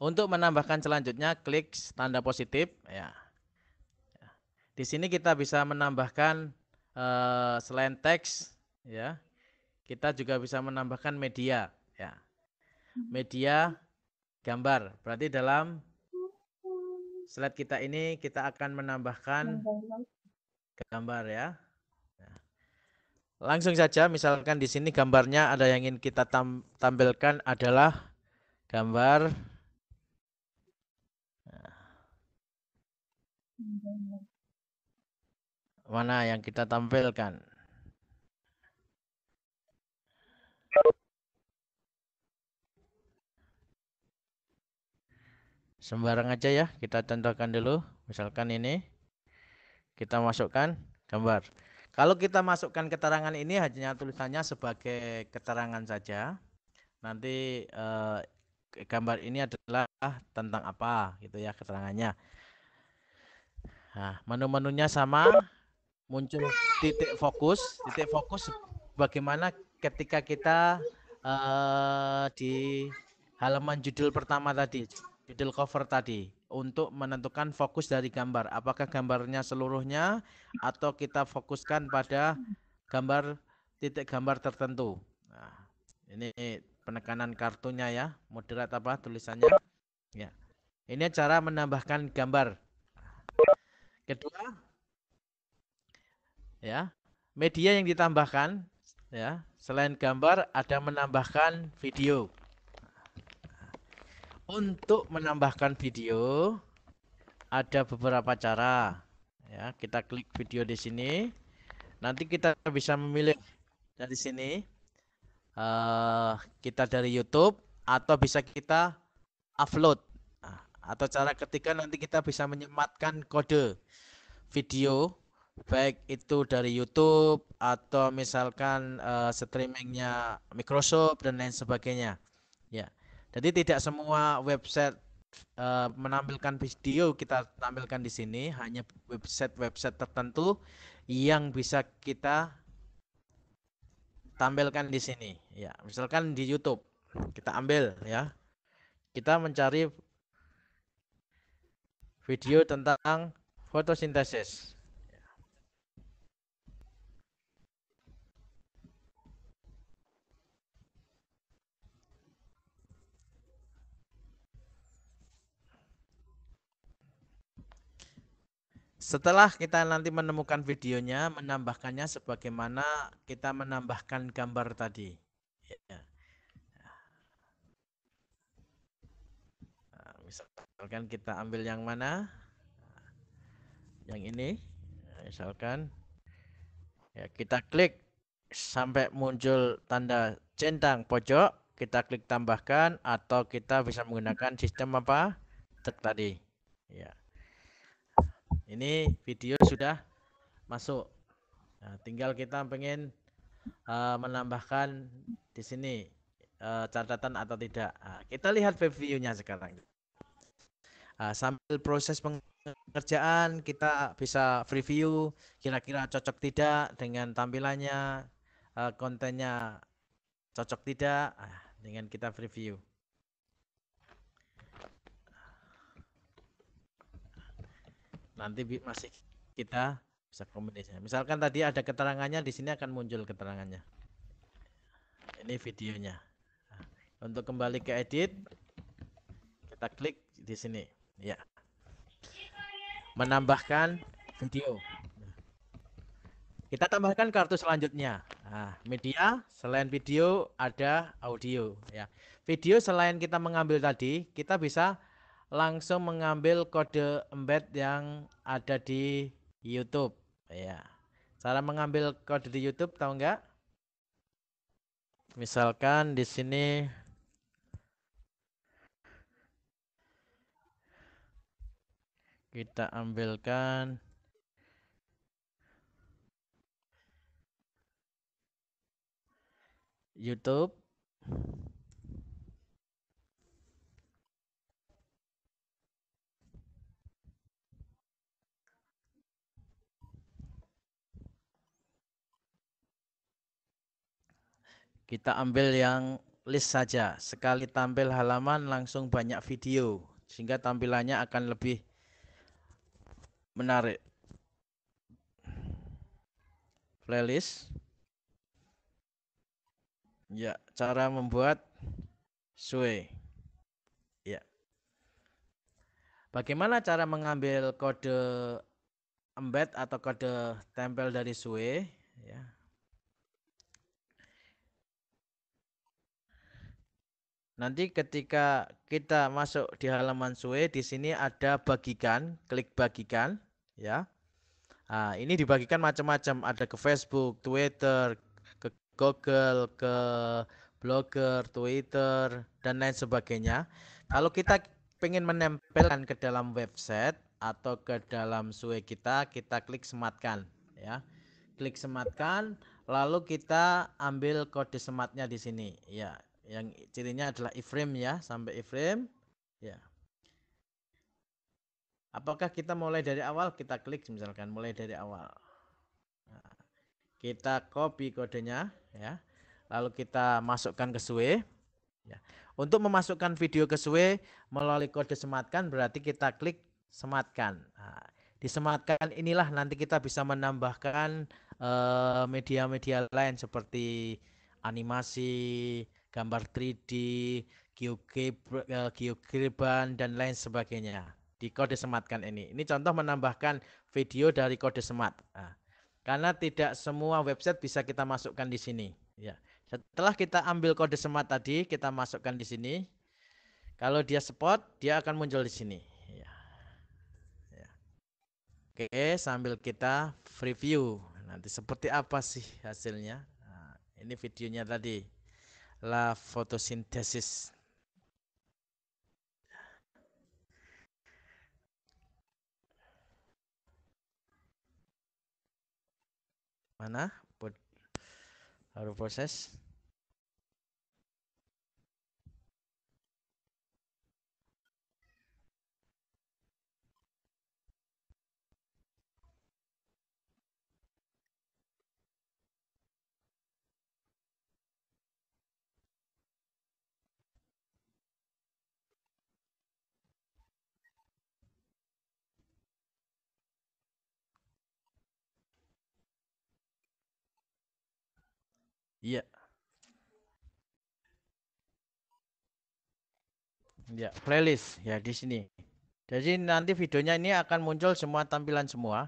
Untuk menambahkan selanjutnya klik tanda positif ya. Di sini kita bisa menambahkan eh, selain teks ya. Kita juga bisa menambahkan media ya. Media gambar. Berarti dalam slide kita ini kita akan menambahkan gambar ya. Langsung saja, misalkan di sini gambarnya ada yang ingin kita tampilkan adalah gambar Mana yang kita tampilkan? Sembarang aja ya, kita contohkan dulu. Misalkan ini kita masukkan gambar. Kalau kita masukkan keterangan ini hanya tulisannya sebagai keterangan saja. Nanti eh, gambar ini adalah tentang apa gitu ya keterangannya. Nah, menu-menunya sama, muncul titik fokus. Titik fokus bagaimana ketika kita uh, di halaman judul pertama tadi, judul cover tadi, untuk menentukan fokus dari gambar. Apakah gambarnya seluruhnya atau kita fokuskan pada gambar titik gambar tertentu. Nah, ini penekanan kartunya ya, moderat apa tulisannya? Ya. Ini cara menambahkan gambar. Kedua, ya, media yang ditambahkan ya, selain gambar ada menambahkan video. Untuk menambahkan video ada beberapa cara. Ya, kita klik video di sini. Nanti kita bisa memilih dari sini uh, kita dari YouTube atau bisa kita upload atau cara ketiga nanti kita bisa menyematkan kode video baik itu dari YouTube atau misalkan uh, streamingnya Microsoft dan lain sebagainya ya jadi tidak semua website eh, menampilkan video kita tampilkan di sini hanya website-website tertentu yang bisa kita tampilkan di sini ya misalkan di YouTube kita ambil ya kita mencari video tentang fotosintesis. Setelah kita nanti menemukan videonya, menambahkannya sebagaimana kita menambahkan gambar tadi. Yeah. misalkan kita ambil yang mana yang ini misalkan ya kita klik sampai muncul tanda centang pojok kita klik tambahkan atau kita bisa menggunakan sistem apa cek tadi ya ini video sudah masuk nah, tinggal kita pengen uh, menambahkan di sini uh, catatan atau tidak nah, kita lihat previewnya view-nya sekarang Nah, sambil proses pengerjaan kita bisa review kira-kira cocok tidak dengan tampilannya, ah, kontennya cocok tidak ah, dengan kita review. Nanti masih kita bisa kombinasinya. Misalkan tadi ada keterangannya di sini akan muncul keterangannya. Ini videonya. Untuk kembali ke edit kita klik di sini ya menambahkan video kita tambahkan kartu selanjutnya nah, media selain video ada audio ya video selain kita mengambil tadi kita bisa langsung mengambil kode embed yang ada di YouTube ya cara mengambil kode di YouTube tahu enggak misalkan di sini kita ambilkan YouTube kita ambil yang list saja. Sekali tampil halaman langsung banyak video sehingga tampilannya akan lebih menarik playlist ya cara membuat sue ya bagaimana cara mengambil kode embed atau kode tempel dari sue ya Nanti ketika kita masuk di halaman SUE, di sini ada bagikan, klik bagikan ya. Nah, ini dibagikan macam-macam, ada ke Facebook, Twitter, ke Google, ke Blogger, Twitter, dan lain sebagainya. Kalau kita ingin menempelkan ke dalam website atau ke dalam SUE kita, kita klik sematkan, ya. Klik sematkan, lalu kita ambil kode sematnya di sini, ya. Yang cirinya adalah iframe ya, sampai iframe, ya. Apakah kita mulai dari awal? Kita klik misalkan mulai dari awal. Nah, kita copy kodenya ya. Lalu kita masukkan ke SUE. Ya. Untuk memasukkan video ke SUE melalui kode sematkan berarti kita klik sematkan. Nah, disematkan inilah nanti kita bisa menambahkan eh, media-media uh, lain seperti animasi, gambar 3D, geogriban, eh, dan lain sebagainya di kode sematkan ini. Ini contoh menambahkan video dari kode semat. Nah, karena tidak semua website bisa kita masukkan di sini. Ya. Setelah kita ambil kode semat tadi, kita masukkan di sini. Kalau dia spot, dia akan muncul di sini. Ya. Ya. Oke, sambil kita review nah, nanti seperti apa sih hasilnya. Nah, ini videonya tadi, la fotosintesis. mana put baru proses Iya. Ya, playlist ya di sini. Jadi nanti videonya ini akan muncul semua tampilan semua.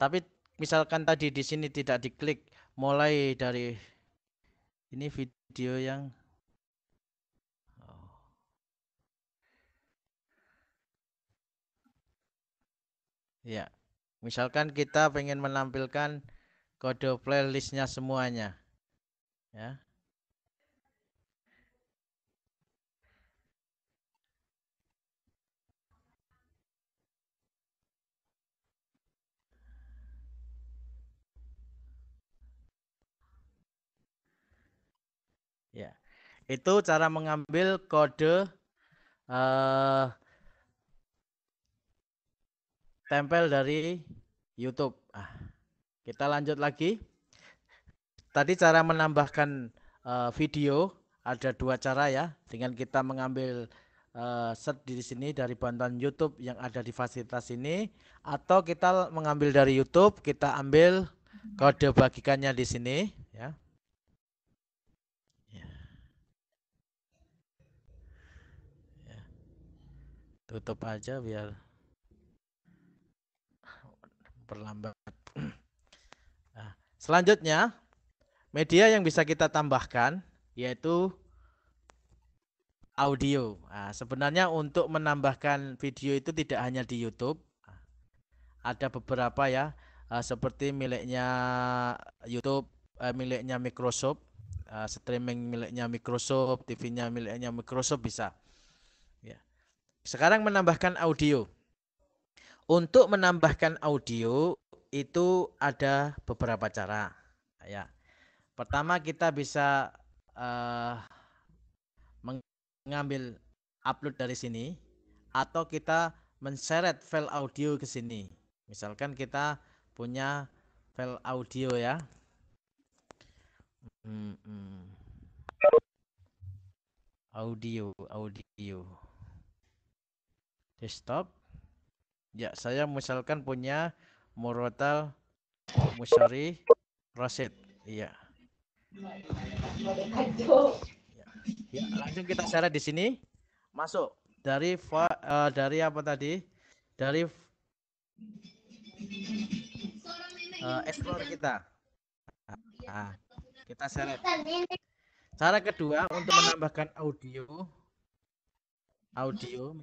Tapi misalkan tadi di sini tidak diklik, mulai dari ini video yang Ya, misalkan kita pengen menampilkan kode playlistnya semuanya. Ya. Ya. Itu cara mengambil kode uh, tempel dari YouTube. Ah, kita lanjut lagi. Tadi cara menambahkan uh, video ada dua cara ya dengan kita mengambil uh, set di sini dari bantuan YouTube yang ada di fasilitas ini atau kita mengambil dari YouTube kita ambil hmm. kode bagikannya di sini ya. ya. ya. Tutup aja biar perlambat. Nah, selanjutnya Media yang bisa kita tambahkan yaitu audio. Nah, sebenarnya untuk menambahkan video itu tidak hanya di YouTube. Ada beberapa ya, eh, seperti miliknya YouTube, eh, miliknya Microsoft, eh, streaming miliknya Microsoft, TV-nya miliknya Microsoft bisa. Ya. Sekarang menambahkan audio. Untuk menambahkan audio itu ada beberapa cara. Ya. Pertama kita bisa uh, mengambil upload dari sini atau kita menseret file audio ke sini. Misalkan kita punya file audio ya. Hmm, hmm. Audio, audio. Desktop. Ya, saya misalkan punya Murotal Musari Rosid. Iya. Ya, langsung kita share di sini. Masuk dari uh, dari apa tadi? Dari uh, explore kita. Nah, kita share. Cara kedua untuk menambahkan audio audio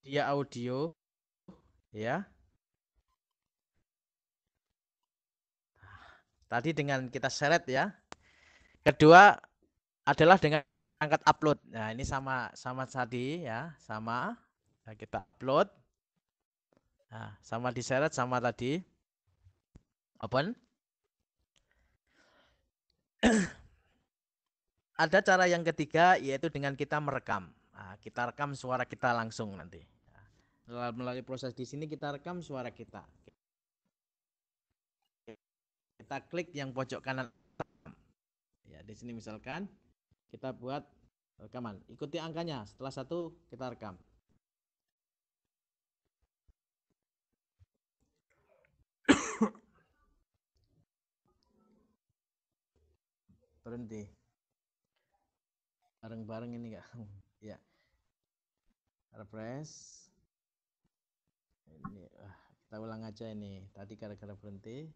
dia audio ya. Tadi dengan kita seret ya. Kedua adalah dengan angkat upload. Nah, ini sama sama tadi ya, sama nah, kita upload. Nah, sama diseret sama tadi. Open. Ada cara yang ketiga yaitu dengan kita merekam. Nah, kita rekam suara kita langsung nanti. Nah, melalui proses di sini kita rekam suara kita. Kita klik yang pojok kanan ya di sini misalkan kita buat rekaman ikuti angkanya setelah satu kita rekam berhenti bareng-bareng ini enggak ya refresh ini kita ulang aja ini tadi gara-gara berhenti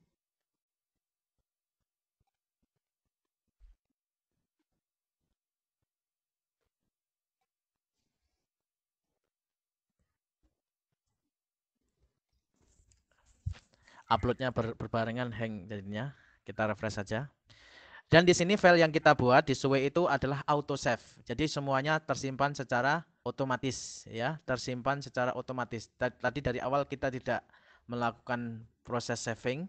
uploadnya ber berbarengan hang jadinya kita refresh saja dan di sini file yang kita buat di Sway itu adalah auto save. Jadi semuanya tersimpan secara otomatis ya, tersimpan secara otomatis. Tadi dari awal kita tidak melakukan proses saving,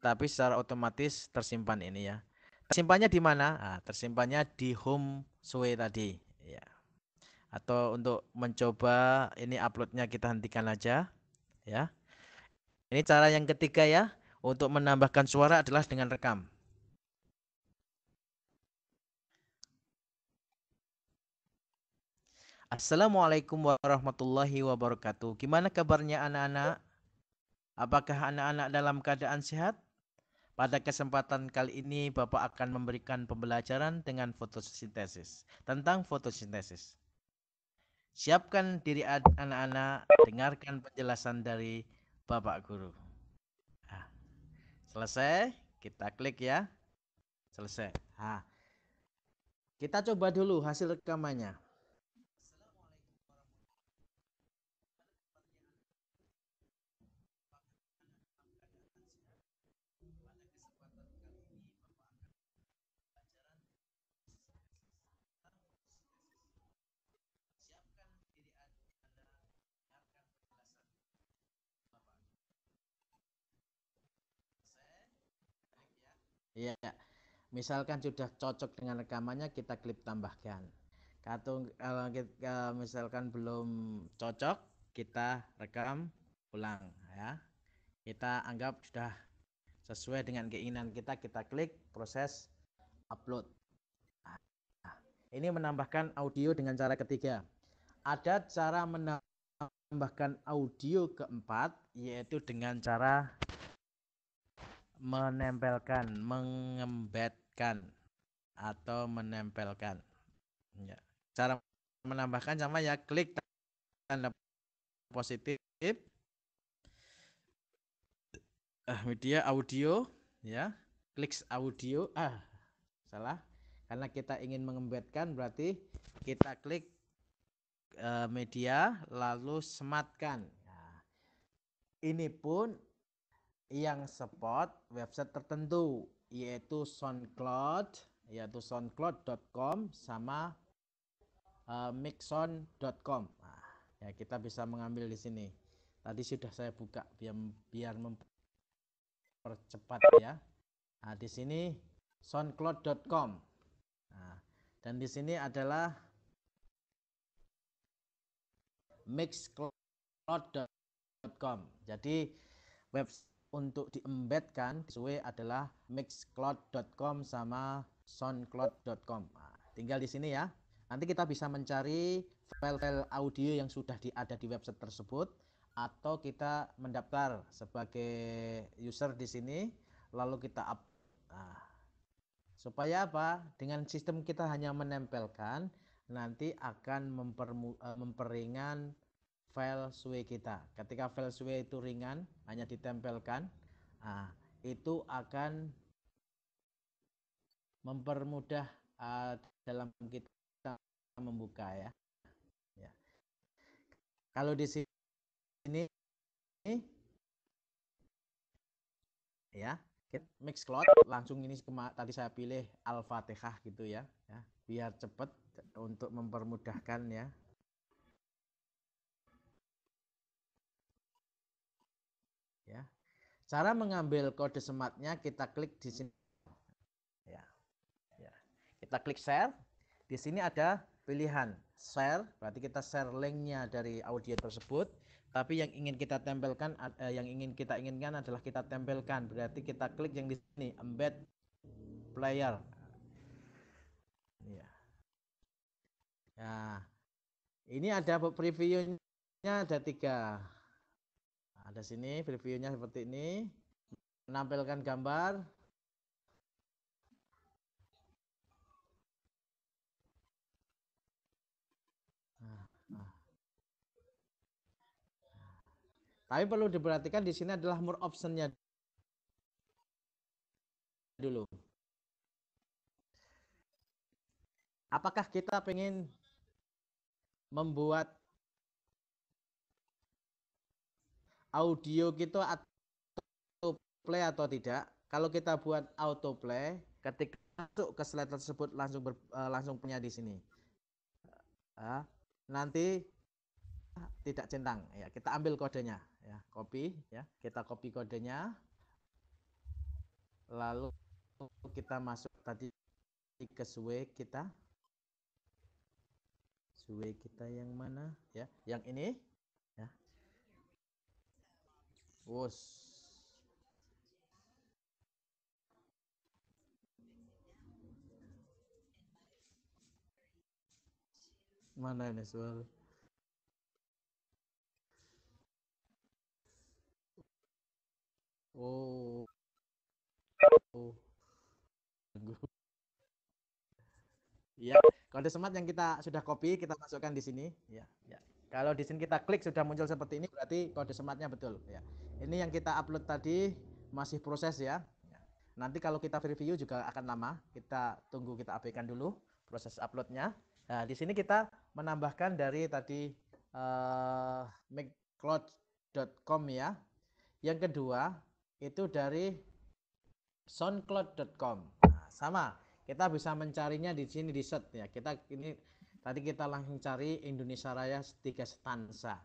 tapi secara otomatis tersimpan ini ya. Tersimpannya di mana? Nah, tersimpannya di home Sway tadi ya. Atau untuk mencoba ini uploadnya kita hentikan aja ya. Ini cara yang ketiga ya, untuk menambahkan suara adalah dengan rekam. Assalamualaikum warahmatullahi wabarakatuh. Gimana kabarnya anak-anak? Apakah anak-anak dalam keadaan sehat? Pada kesempatan kali ini Bapak akan memberikan pembelajaran dengan fotosintesis, tentang fotosintesis. Siapkan diri anak-anak, dengarkan penjelasan dari Bapak Guru. Nah, selesai, kita klik ya. Selesai. Nah, kita coba dulu hasil rekamannya. Iya. Misalkan sudah cocok dengan rekamannya kita klip tambahkan. Kalau eh, kita eh, misalkan belum cocok kita rekam ulang ya. Kita anggap sudah sesuai dengan keinginan kita kita klik proses upload. Nah, ini menambahkan audio dengan cara ketiga. Ada cara menambahkan audio keempat yaitu dengan cara menempelkan, mengembetkan atau menempelkan. Ya. Cara menambahkan sama ya klik tanda positif uh, media audio ya klik audio ah salah karena kita ingin mengembetkan berarti kita klik eh, media lalu sematkan nah, ini pun yang support website tertentu yaitu SoundCloud yaitu soundcloud.com sama uh, eh, mixon.com. Nah, ya kita bisa mengambil di sini. Tadi sudah saya buka biar biar mempercepat ya. Nah, di sini soundcloud.com. Nah, dan di sini adalah mixcloud.com. Jadi website untuk diembedkan sesuai adalah mixcloud.com sama soundcloud.com. Nah, tinggal di sini ya. Nanti kita bisa mencari file-file audio yang sudah di, ada di website tersebut atau kita mendaftar sebagai user di sini lalu kita up. Nah, supaya apa? Dengan sistem kita hanya menempelkan nanti akan mempermu, eh, memperingan file SWE kita. Ketika file SWE itu ringan, hanya ditempelkan, nah, itu akan mempermudah uh, dalam kita membuka ya. ya. Kalau di sini ya, mix cloud langsung ini tadi saya pilih Al-Fatihah gitu ya, ya, biar cepat untuk mempermudahkan ya Cara mengambil kode sematnya kita klik di sini. Ya. ya. Kita klik share. Di sini ada pilihan share, berarti kita share linknya dari audio tersebut. Tapi yang ingin kita tempelkan, eh, yang ingin kita inginkan adalah kita tempelkan. Berarti kita klik yang di sini embed player. Ya. Nah, ini ada previewnya ada tiga ada sini previewnya seperti ini menampilkan gambar Tapi perlu diperhatikan di sini adalah more optionnya dulu. Apakah kita ingin membuat audio kita gitu play atau tidak. Kalau kita buat autoplay, ketika masuk ke slide tersebut langsung ber, uh, langsung punya di sini. Uh, nanti uh, tidak centang ya. Kita ambil kodenya ya, copy ya. Kita copy kodenya. Lalu kita masuk tadi ke sway kita. Sway kita yang mana ya? Yang ini Wus. Mana ini suara? Oh. Oh. Ya, kode semat yang kita sudah copy, kita masukkan di sini. Ya, ya. Kalau di sini kita klik sudah muncul seperti ini, berarti kode sematnya betul. Ya. Ini yang kita upload tadi masih proses ya. Nanti kalau kita review juga akan lama. Kita tunggu kita abaikan dulu proses uploadnya. Nah, di sini kita menambahkan dari tadi uh, eh, mcloud.com ya. Yang kedua itu dari soundcloud.com. Nah, sama, kita bisa mencarinya di sini di set ya. Kita ini tadi kita langsung cari Indonesia Raya tiga stansa.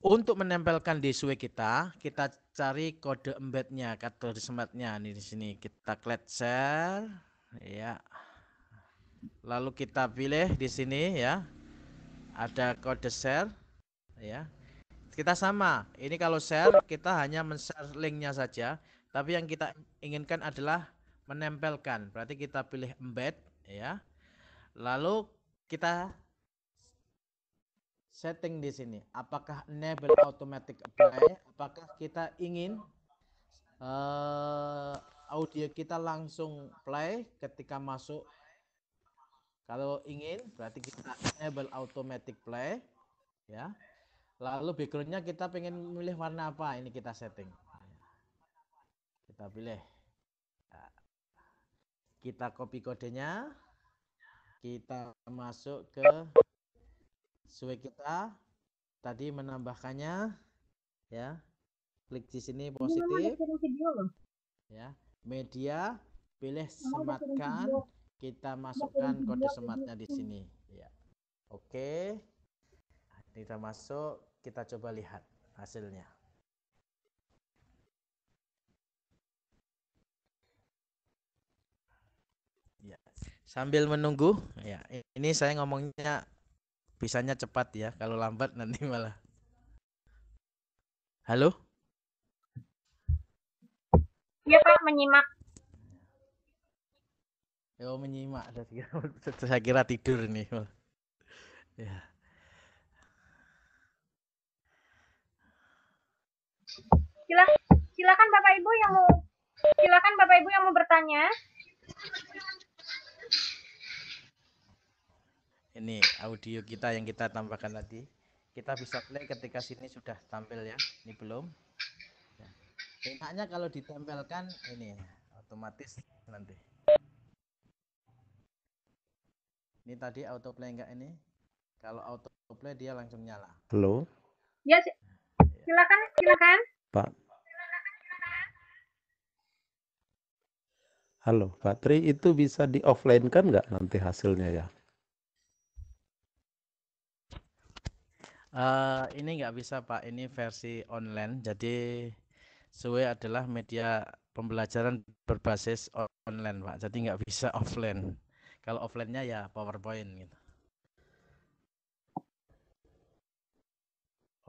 Untuk menempelkan di DSW kita, kita cari kode embednya, kartu sematnya nih di sini. Kita klik share, ya. Lalu kita pilih di sini ya, ada kode share, ya. Kita sama. Ini kalau share kita hanya men-share linknya saja, tapi yang kita inginkan adalah menempelkan. Berarti kita pilih embed, ya. Lalu kita setting di sini. Apakah enable automatic apply? Apakah kita ingin uh, audio kita langsung play ketika masuk? Kalau ingin, berarti kita enable automatic play, ya. Lalu backgroundnya kita pengen memilih warna apa? Ini kita setting. Kita pilih. Ya. Kita copy kodenya. Kita masuk ke sesuai kita tadi menambahkannya ya klik di sini positif ya media pilih sematkan kita masukkan kode sematnya di sini ya oke kita masuk kita coba lihat hasilnya ya sambil menunggu ya ini saya ngomongnya bisanya cepat ya kalau lambat nanti malah halo iya pak menyimak Yo ya, oh, menyimak saya kira, tidur nih ya silakan bapak ibu yang mau silakan bapak ibu yang mau bertanya ini audio kita yang kita tambahkan tadi kita bisa play ketika sini sudah tampil ya ini belum ya. enaknya kalau ditempelkan ini otomatis nanti ini tadi autoplay enggak ini kalau autoplay dia langsung nyala halo ya iya. silakan silakan pak halo Pak Tri itu bisa di offline kan nggak nanti hasilnya ya Uh, ini nggak bisa Pak, ini versi online. Jadi SUE adalah media pembelajaran berbasis online Pak. Jadi nggak bisa offline. Kalau offline-nya ya PowerPoint gitu.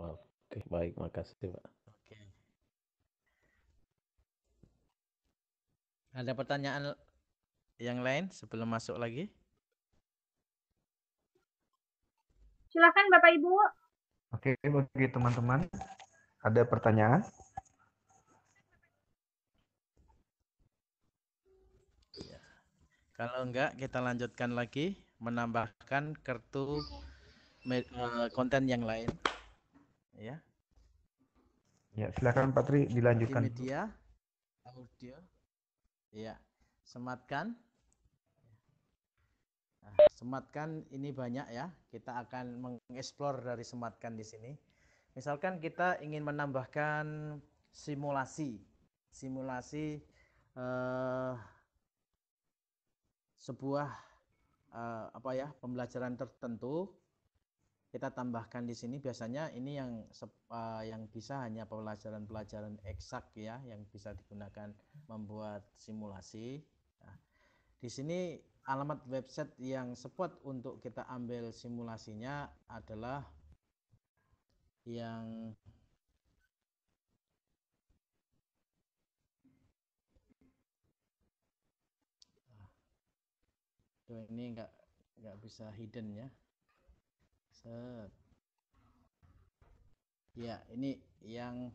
Oke, baik, makasih Pak. Oke. Ada pertanyaan yang lain sebelum masuk lagi? Silakan Bapak Ibu. Oke, bagi teman-teman ada pertanyaan? Iya. Kalau enggak, kita lanjutkan lagi menambahkan kartu eh, konten yang lain. Ya. Ya, silakan Patri dilanjutkan. Media, audio. Ya. Sematkan. Nah, sematkan ini banyak ya. Kita akan mengeksplor dari sematkan di sini. Misalkan kita ingin menambahkan simulasi, simulasi eh, sebuah eh, apa ya pembelajaran tertentu kita tambahkan di sini biasanya ini yang eh, yang bisa hanya pembelajaran pelajaran eksak ya yang bisa digunakan membuat simulasi. Nah, di sini alamat website yang spot untuk kita ambil simulasinya adalah yang ini enggak nggak bisa hidden ya set ya ini yang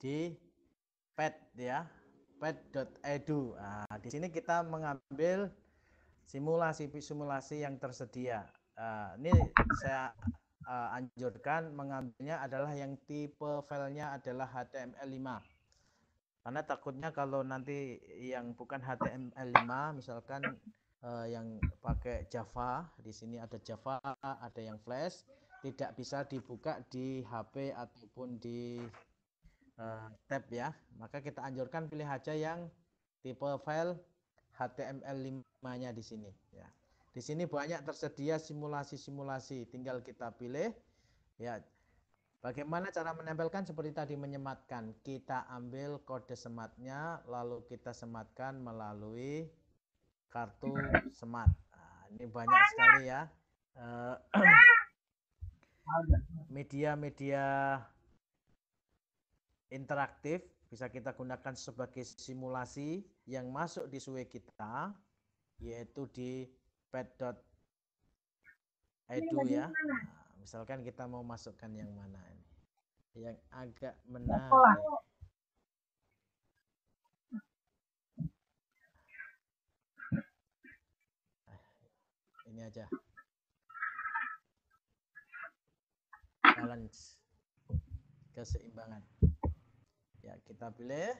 di pet ya pet.edu. Nah, di sini kita mengambil simulasi-simulasi yang tersedia. Uh, ini saya uh, anjurkan mengambilnya adalah yang tipe filenya adalah HTML5. Karena takutnya kalau nanti yang bukan HTML5 misalkan uh, yang pakai Java, di sini ada Java, ada yang Flash, tidak bisa dibuka di HP ataupun di uh, tab ya, maka kita anjurkan pilih aja yang tipe file HTML5-nya di sini ya. Di sini banyak tersedia simulasi-simulasi, tinggal kita pilih ya. Bagaimana cara menempelkan seperti tadi menyematkan. Kita ambil kode sematnya lalu kita sematkan melalui kartu semat. Nah, ini banyak sekali ya. Eh, media-media uh, media -media interaktif bisa kita gunakan sebagai simulasi yang masuk di suwe kita yaitu di ped.edu ya. Nah, misalkan kita mau masukkan yang mana ini. Yang agak menarik. Nah, ini aja. Balance keseimbangan. Kita pilih.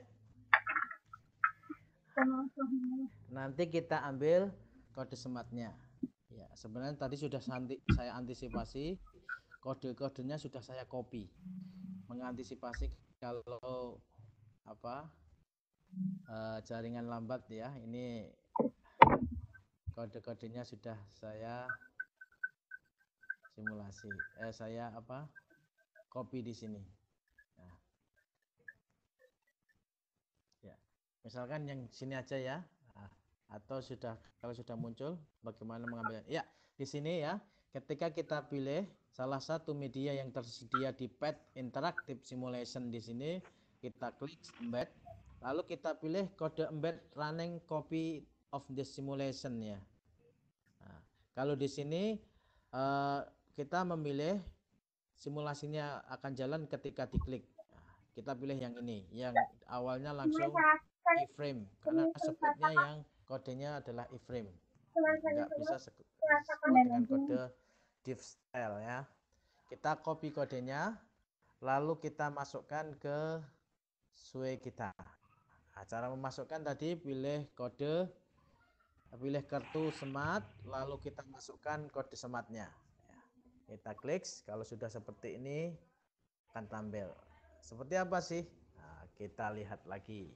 Nanti kita ambil kode sematnya. Ya, sebenarnya tadi sudah saya antisipasi kode-kodenya sudah saya copy. Mengantisipasi kalau apa eh, jaringan lambat ya, ini kode-kodenya sudah saya simulasi. Eh saya apa? copy di sini. misalkan yang sini aja ya nah, atau sudah kalau sudah muncul bagaimana mengambil ya di sini ya ketika kita pilih salah satu media yang tersedia di pad Interactive Simulation di sini kita klik embed lalu kita pilih kode embed running copy of the simulation ya nah, kalau di sini uh, kita memilih simulasinya akan jalan ketika diklik nah, kita pilih yang ini yang awalnya langsung iframe karena sebutnya yang kodenya adalah iframe nggak bisa sebut dengan kode div style ya kita copy kodenya lalu kita masukkan ke sway kita nah, cara memasukkan tadi pilih kode pilih kartu smart lalu kita masukkan kode smartnya ya, kita klik kalau sudah seperti ini akan tampil seperti apa sih nah, kita lihat lagi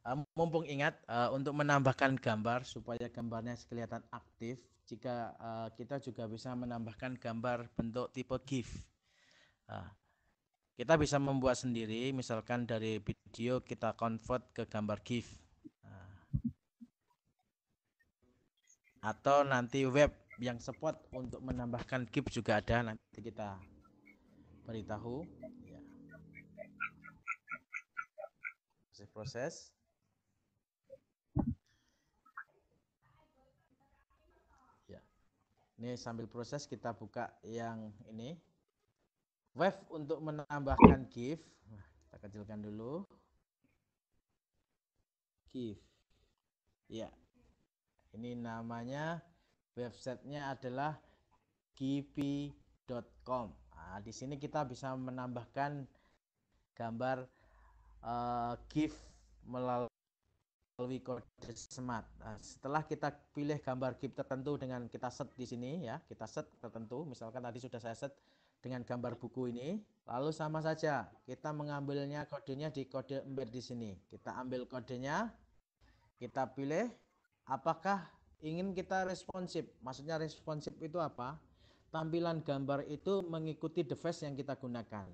Eh, mumpung ingat uh, untuk menambahkan gambar supaya gambarnya kelihatan aktif, jika uh, kita juga bisa menambahkan gambar bentuk tipe GIF. Uh, kita bisa membuat sendiri, misalkan dari video kita convert ke gambar GIF. Uh, atau nanti web yang support untuk menambahkan GIF juga ada, nanti kita beritahu. Ya. proses. Ini sambil proses kita buka yang ini. Wave untuk menambahkan GIF. Nah, kita kecilkan dulu. GIF. Ya. Ini namanya websitenya adalah gipi.com. Nah, di sini kita bisa menambahkan gambar uh, eh, GIF melalui melalui kode smart. Nah, setelah kita pilih gambar GIF tertentu dengan kita set di sini ya, kita set tertentu, misalkan tadi sudah saya set dengan gambar buku ini, lalu sama saja kita mengambilnya kodenya di kode ember di sini. Kita ambil kodenya, kita pilih apakah ingin kita responsif. Maksudnya responsif itu apa? Tampilan gambar itu mengikuti device yang kita gunakan.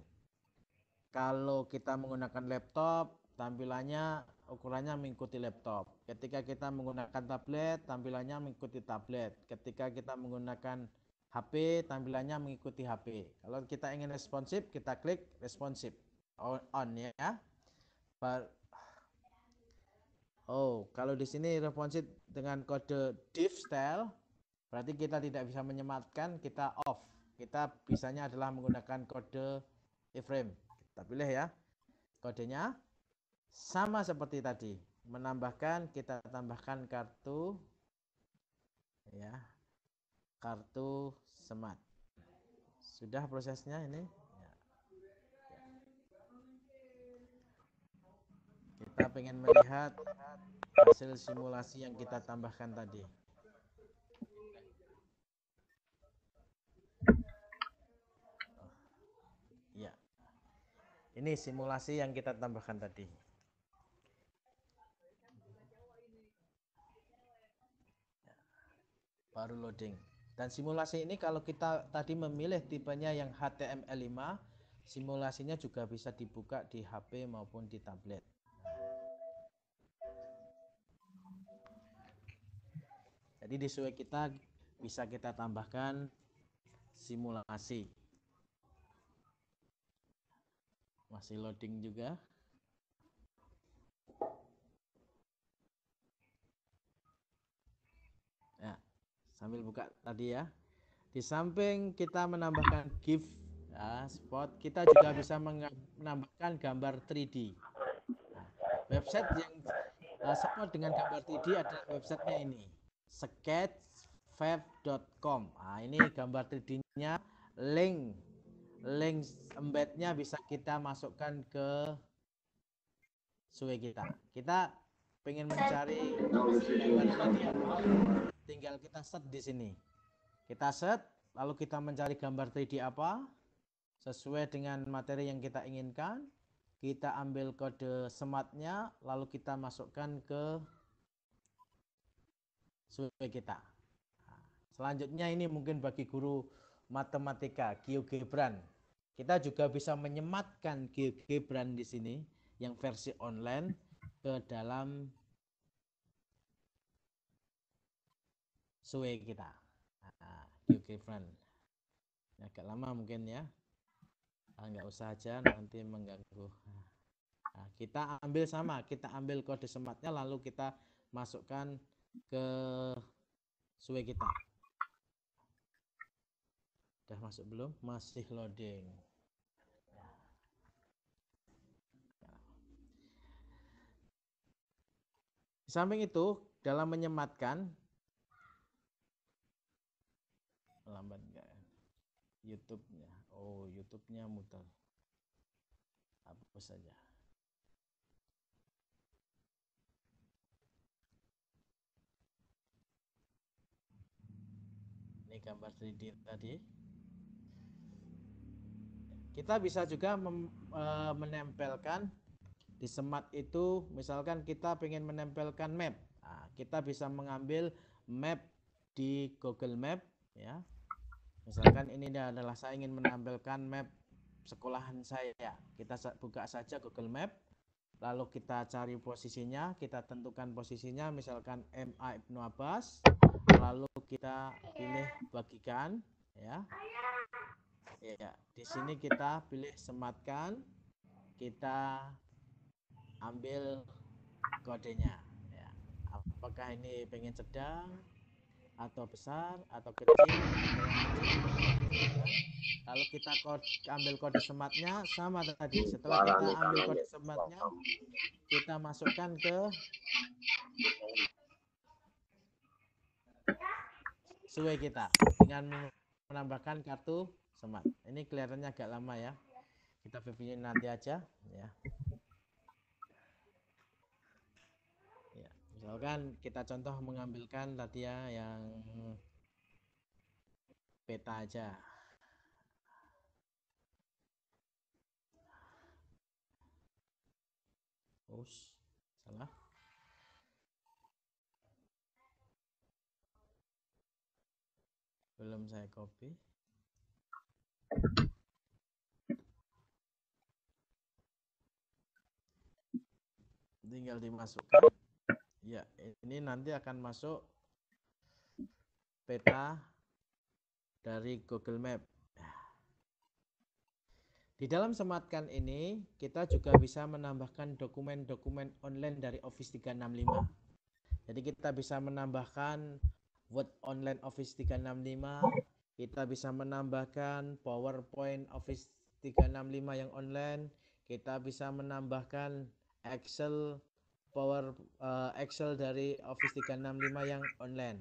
Kalau kita menggunakan laptop, tampilannya ukurannya mengikuti laptop. Ketika kita menggunakan tablet, tampilannya mengikuti tablet. Ketika kita menggunakan HP, tampilannya mengikuti HP. Kalau kita ingin responsif, kita klik responsif on, on ya. But, oh, kalau di sini responsif dengan kode div style, berarti kita tidak bisa menyematkan, kita off. Kita bisanya adalah menggunakan kode iframe. Kita pilih ya kodenya sama seperti tadi menambahkan kita tambahkan kartu ya kartu smart sudah prosesnya ini ya. kita pengen melihat hasil simulasi yang kita tambahkan tadi ya ini simulasi yang kita tambahkan tadi baru loading. Dan simulasi ini kalau kita tadi memilih tipenya yang HTML5, simulasinya juga bisa dibuka di HP maupun di tablet. Jadi di sesuai kita bisa kita tambahkan simulasi. Masih loading juga. sambil buka tadi ya. Di samping kita menambahkan GIF ya, spot, kita juga bisa menambahkan gambar 3D. Nah, website yang uh, eh, spot dengan gambar 3D adalah websitenya ini, sketchfab.com. Nah, ini gambar 3D-nya, link link embednya bisa kita masukkan ke suwe kita. Kita pengen mencari tinggal kita set di sini kita set lalu kita mencari gambar 3D apa sesuai dengan materi yang kita inginkan kita ambil kode sematnya lalu kita masukkan ke survei kita nah, selanjutnya ini mungkin bagi guru matematika GeoGebran kita juga bisa menyematkan GeoGebran di sini yang versi online ke dalam suwe kita. Nah, equivalent. Agak lama mungkin ya. Enggak ah, usah aja nanti mengganggu. Nah, kita ambil sama, kita ambil kode sematnya lalu kita masukkan ke suwe kita. Udah masuk belum? Masih loading. Di samping itu, dalam menyematkan lambat nggak ya? YouTube-nya oh YouTube-nya muter apa saja ini gambar 3D tadi kita bisa juga e, menempelkan di smart itu misalkan kita ingin menempelkan map nah, kita bisa mengambil map di Google Map ya Misalkan ini adalah saya ingin menampilkan map sekolahan saya. ya Kita buka saja Google Map, lalu kita cari posisinya, kita tentukan posisinya, misalkan MA Ibnu Abbas, lalu kita pilih bagikan, ya. Ya, di sini kita pilih sematkan, kita ambil kodenya. Ya. Apakah ini pengen sedang, atau besar atau kecil ya. Kalau kita kode, ambil kode sematnya sama tadi setelah kita ambil kode ya, sematnya kita masukkan ke sesuai kita dengan menambahkan kartu semat ini kelihatannya agak lama ya kita pilih nanti aja ya misalkan kita contoh mengambilkan tadi ya yang peta aja Us, salah. Belum saya copy. Tinggal dimasukkan. Ya, ini nanti akan masuk peta dari Google Map. Di dalam sematkan ini, kita juga bisa menambahkan dokumen-dokumen online dari Office 365. Jadi kita bisa menambahkan Word Online Office 365, kita bisa menambahkan PowerPoint Office 365 yang online, kita bisa menambahkan Excel Power uh, Excel dari Office 365 yang online.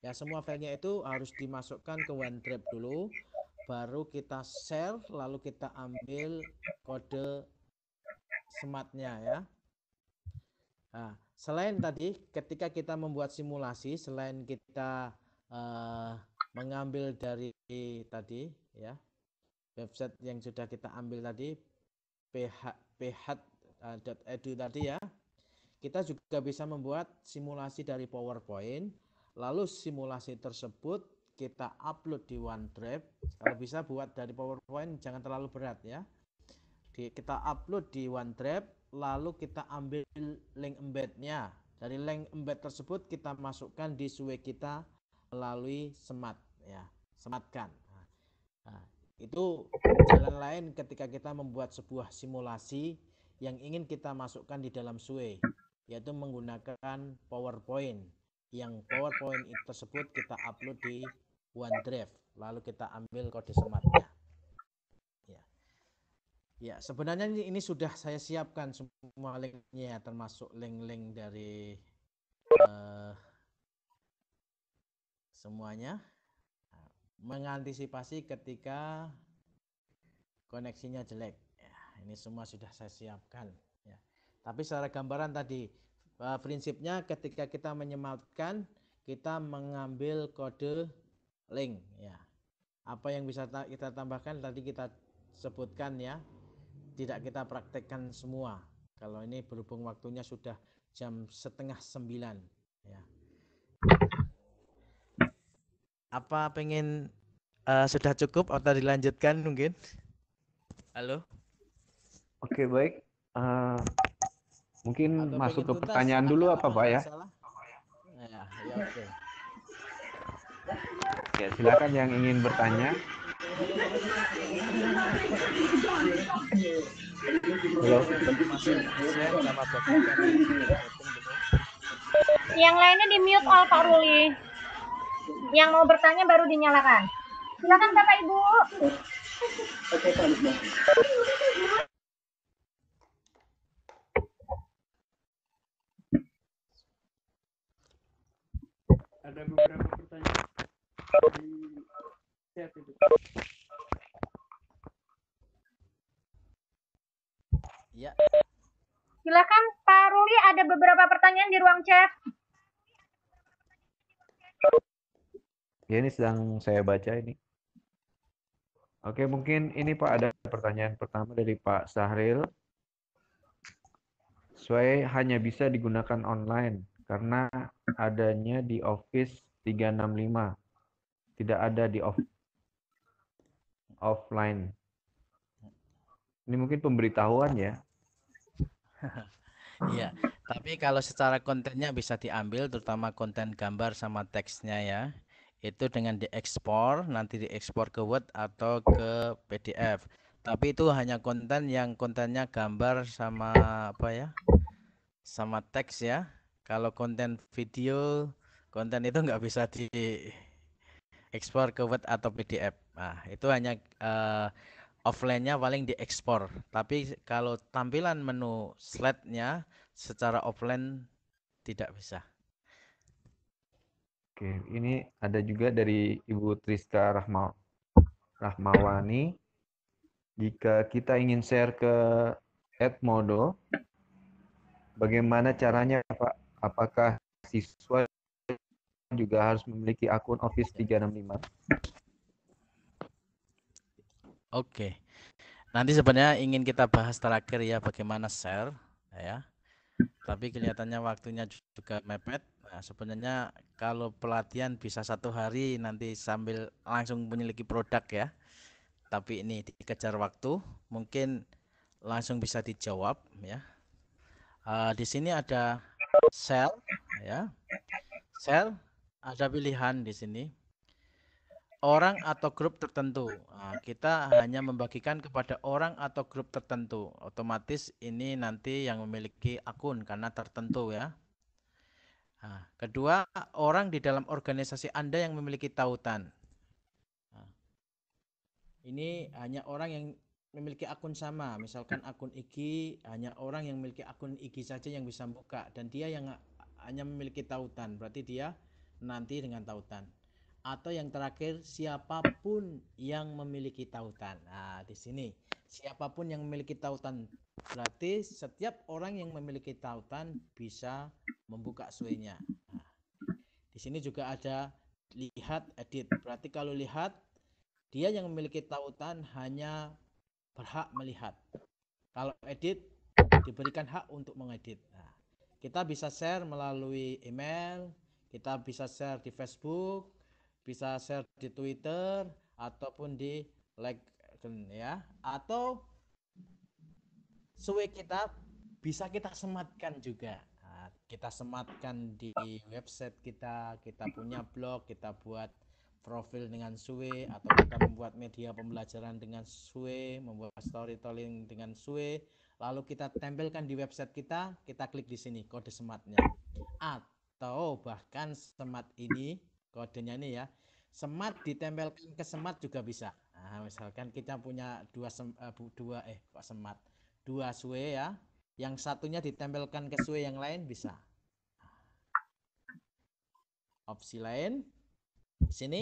Ya, semua filenya itu harus dimasukkan ke OneDrive dulu, baru kita share, lalu kita ambil kode smartnya ya. Nah, selain tadi ketika kita membuat simulasi, selain kita uh, mengambil dari tadi ya website yang sudah kita ambil tadi ph ph.edu eh, tadi ya kita juga bisa membuat simulasi dari PowerPoint, lalu simulasi tersebut kita upload di OneDrive. Kalau bisa buat dari PowerPoint jangan terlalu berat ya. Di, kita upload di OneDrive, lalu kita ambil link embednya. Dari link embed tersebut kita masukkan di suwe kita melalui semat ya, sematkan. Nah, itu jalan lain ketika kita membuat sebuah simulasi yang ingin kita masukkan di dalam suwe yaitu menggunakan PowerPoint yang PowerPoint itu tersebut kita upload di OneDrive lalu kita ambil kode sematnya ya ya sebenarnya ini, ini sudah saya siapkan semua linknya termasuk link-link dari uh, semuanya mengantisipasi ketika koneksinya jelek ya, ini semua sudah saya siapkan tapi secara gambaran tadi eh, prinsipnya ketika kita menyematkan kita mengambil kode link ya. Apa yang bisa kita tambahkan tadi kita sebutkan ya. Tidak kita praktekkan semua. Kalau ini berhubung waktunya sudah jam setengah sembilan ya. Apa pengen uh, sudah cukup atau dilanjutkan mungkin? Halo. Oke okay, baik. Uh, Mungkin Atau masuk ke pertanyaan dulu apa, Pak ya? ya? Ya, oke. Ya, silakan yang ingin bertanya. Halo. Yang lainnya di mute all Pak Ruli. Yang mau bertanya baru dinyalakan. Silakan Bapak Ibu. Oke, ada beberapa pertanyaan di chat itu. Ya. Silakan Pak Ruli ada beberapa pertanyaan di ruang chat. Ya ini sedang saya baca ini. Oke mungkin ini Pak ada pertanyaan pertama dari Pak Sahril. Sesuai hanya bisa digunakan online karena adanya di Office 365. Tidak ada di off offline. Ini mungkin pemberitahuan ya. Iya, tapi kalau secara kontennya bisa diambil terutama konten gambar sama teksnya ya. Itu dengan diekspor, nanti diekspor ke Word atau ke PDF. Tapi itu hanya konten yang kontennya gambar sama apa ya? Sama teks ya kalau konten video, konten itu nggak bisa di ekspor ke Word atau PDF. Nah, itu hanya uh, offline-nya paling diekspor. Tapi kalau tampilan menu slide-nya secara offline tidak bisa. Oke, ini ada juga dari Ibu Triska Rahma Rahmawani. Jika kita ingin share ke Edmodo, bagaimana caranya Pak? Apakah siswa juga harus memiliki akun Office 365? Oke. Nanti sebenarnya ingin kita bahas terakhir ya bagaimana share ya. Tapi kelihatannya waktunya juga mepet. Nah, sebenarnya kalau pelatihan bisa satu hari nanti sambil langsung memiliki produk ya. Tapi ini dikejar waktu, mungkin langsung bisa dijawab ya. Uh, di sini ada sel ya. Sel ada pilihan di sini. Orang atau grup tertentu. Nah, kita hanya membagikan kepada orang atau grup tertentu. Otomatis ini nanti yang memiliki akun karena tertentu ya. Nah, kedua, orang di dalam organisasi Anda yang memiliki tautan. Nah, ini hanya orang yang memiliki akun sama. Misalkan iya. akun IG hanya orang yang memiliki akun IG saja yang bisa buka dan dia yang hanya memiliki tautan. Berarti dia nanti dengan tautan. Atau yang terakhir siapapun yang memiliki tautan. Nah, di sini siapapun yang memiliki tautan. Berarti setiap orang yang memiliki tautan bisa membuka suenya. Nah, di sini juga ada lihat edit. Berarti kalau lihat dia yang memiliki tautan hanya berhak melihat. Kalau edit diberikan hak untuk mengedit. Nah, kita bisa share melalui email, kita bisa share di Facebook, bisa share di Twitter ataupun di like, ya. Atau sesuai kita bisa kita sematkan juga. Nah, kita sematkan di website kita, kita punya blog, kita buat profil dengan suwe atau kita membuat media pembelajaran dengan suwe, membuat storytelling dengan suwe, lalu kita tempelkan di website kita, kita klik di sini kode sematnya. Atau bahkan semat ini kodenya ini ya, semat ditempelkan ke semat juga bisa. Nah, misalkan kita punya dua sem, uh, dua eh kok semat, dua suwe ya, yang satunya ditempelkan ke suwe yang lain bisa. Nah, opsi lain di sini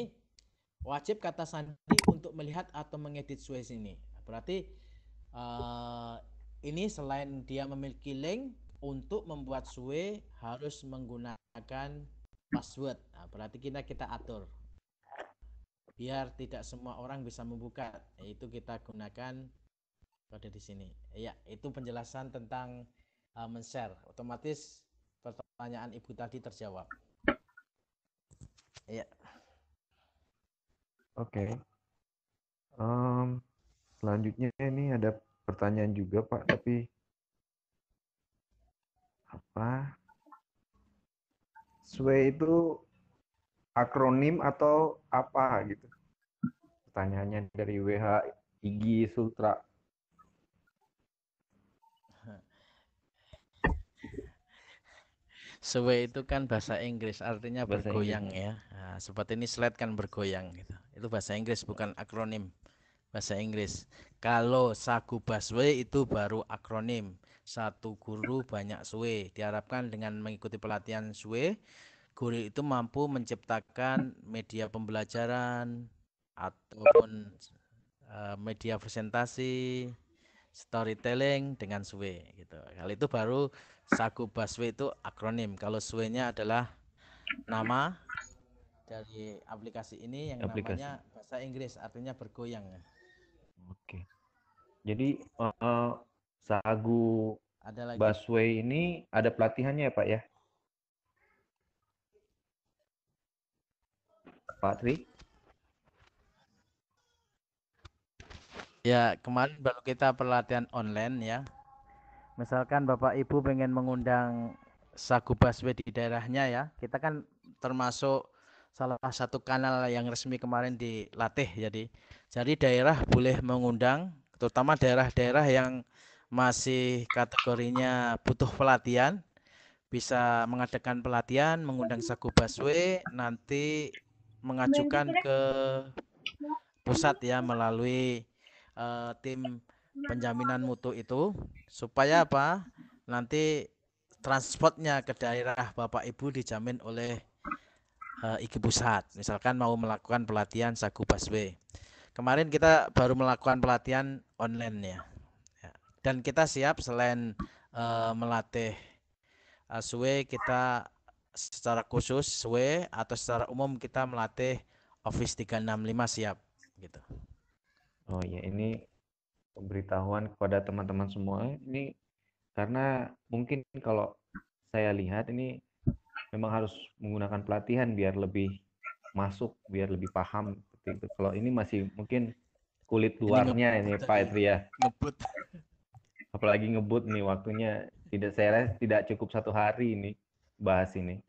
wajib kata sandi untuk melihat atau mengedit sesuai ini. Berarti uh, ini selain dia memiliki link untuk membuat SUE harus menggunakan password. Nah, berarti kita kita atur biar tidak semua orang bisa membuka. Itu kita gunakan kode di sini. Ya, itu penjelasan tentang uh, men-share. Otomatis pertanyaan Ibu tadi terjawab. Ya. Oke. Um, selanjutnya ini ada pertanyaan juga, Pak, tapi apa? SWE itu akronim atau apa gitu? Pertanyaannya dari WH, IGI, Sultra. Sway itu kan bahasa Inggris, artinya bahasa bergoyang Inggris. ya. Nah, seperti ini slide kan bergoyang gitu. Itu bahasa Inggris bukan akronim. Bahasa Inggris. Kalau sagu busway itu baru akronim. Satu guru banyak sway. Diharapkan dengan mengikuti pelatihan sway, guru itu mampu menciptakan media pembelajaran ataupun uh, media presentasi storytelling dengan sue gitu. Kalau itu baru Sagu Baswe itu akronim. Kalau sue nya adalah nama dari aplikasi ini yang aplikasi. namanya bahasa Inggris artinya bergoyang. Oke. Jadi uh, Sagu ada lagi. Busway ini ada pelatihannya ya Pak ya? Pak Tri? Ya, kemarin baru kita pelatihan online ya. Misalkan Bapak Ibu pengen mengundang Sagu Baswe di daerahnya ya, kita kan termasuk salah satu kanal yang resmi kemarin dilatih jadi jadi daerah boleh mengundang terutama daerah-daerah yang masih kategorinya butuh pelatihan bisa mengadakan pelatihan mengundang Sagu Baswe nanti mengajukan ke pusat ya melalui uh, tim iya, penjaminan mutu itu supaya hmm. apa nanti transportnya ke daerah bapak ibu dijamin oleh uh, IKI pusat misalkan mau melakukan pelatihan sagu busway kemarin kita baru melakukan pelatihan online ya dan kita siap selain uh, melatih uh, suwe kita secara khusus sw atau secara umum kita melatih Office 365 siap gitu. Oh iya, ini pemberitahuan kepada teman-teman semua. Ini karena mungkin kalau saya lihat ini memang harus menggunakan pelatihan biar lebih masuk, biar lebih paham. itu. Kalau ini masih mungkin kulit luarnya ini, ngebut, ini Pak Etri ya. Ngebut. Apalagi ngebut nih waktunya tidak saya rasa tidak cukup satu hari ini bahas ini.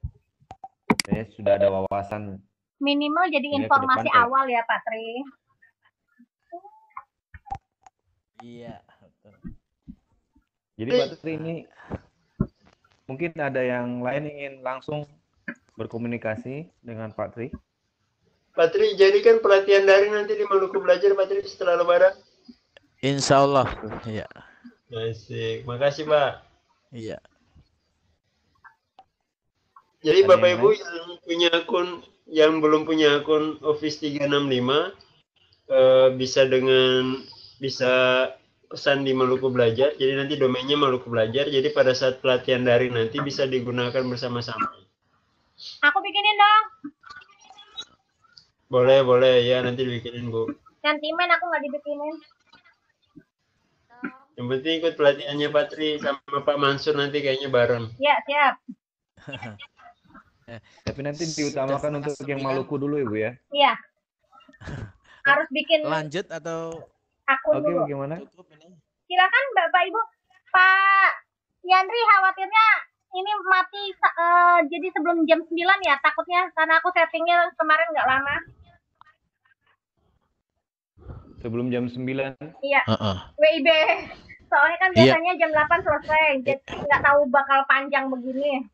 Saya sudah ada wawasan. Minimal jadi informasi awal ya Pak Tri. Iya. Jadi Pak Tri ini mungkin ada yang lain ingin langsung berkomunikasi dengan Pak Tri. Pak Tri, jadi kan pelatihan daring nanti di Maluku Belajar, Pak Tri, setelah lebaran. Insya Allah, ya. Baik, makasih Pak. Iya. Jadi Bapak Ibu yang punya akun yang belum punya akun Office 365 eh, bisa dengan bisa pesan di Maluku Belajar. Jadi nanti domainnya Maluku Belajar. Jadi pada saat pelatihan daring nanti bisa digunakan bersama-sama. Aku bikinin dong. Boleh, boleh. Ya, nanti dibikinin, Bu. Nanti main aku nggak dibikinin. Yang penting ikut pelatihannya Patri sama Pak Mansur nanti kayaknya bareng. Ya, siap. Tapi nanti diutamakan untuk yang Maluku dulu, Ibu ya. Iya. Harus bikin lanjut atau aku Oke, dulu. Bagaimana? Silakan Bapak Ibu. Pak Yandri khawatirnya ini mati uh, jadi sebelum jam 9 ya takutnya karena aku settingnya kemarin nggak lama. Sebelum jam 9? Iya. Uh -uh. WIB. Soalnya kan iya. biasanya yeah. jam 8 selesai. Jadi nggak tahu bakal panjang begini.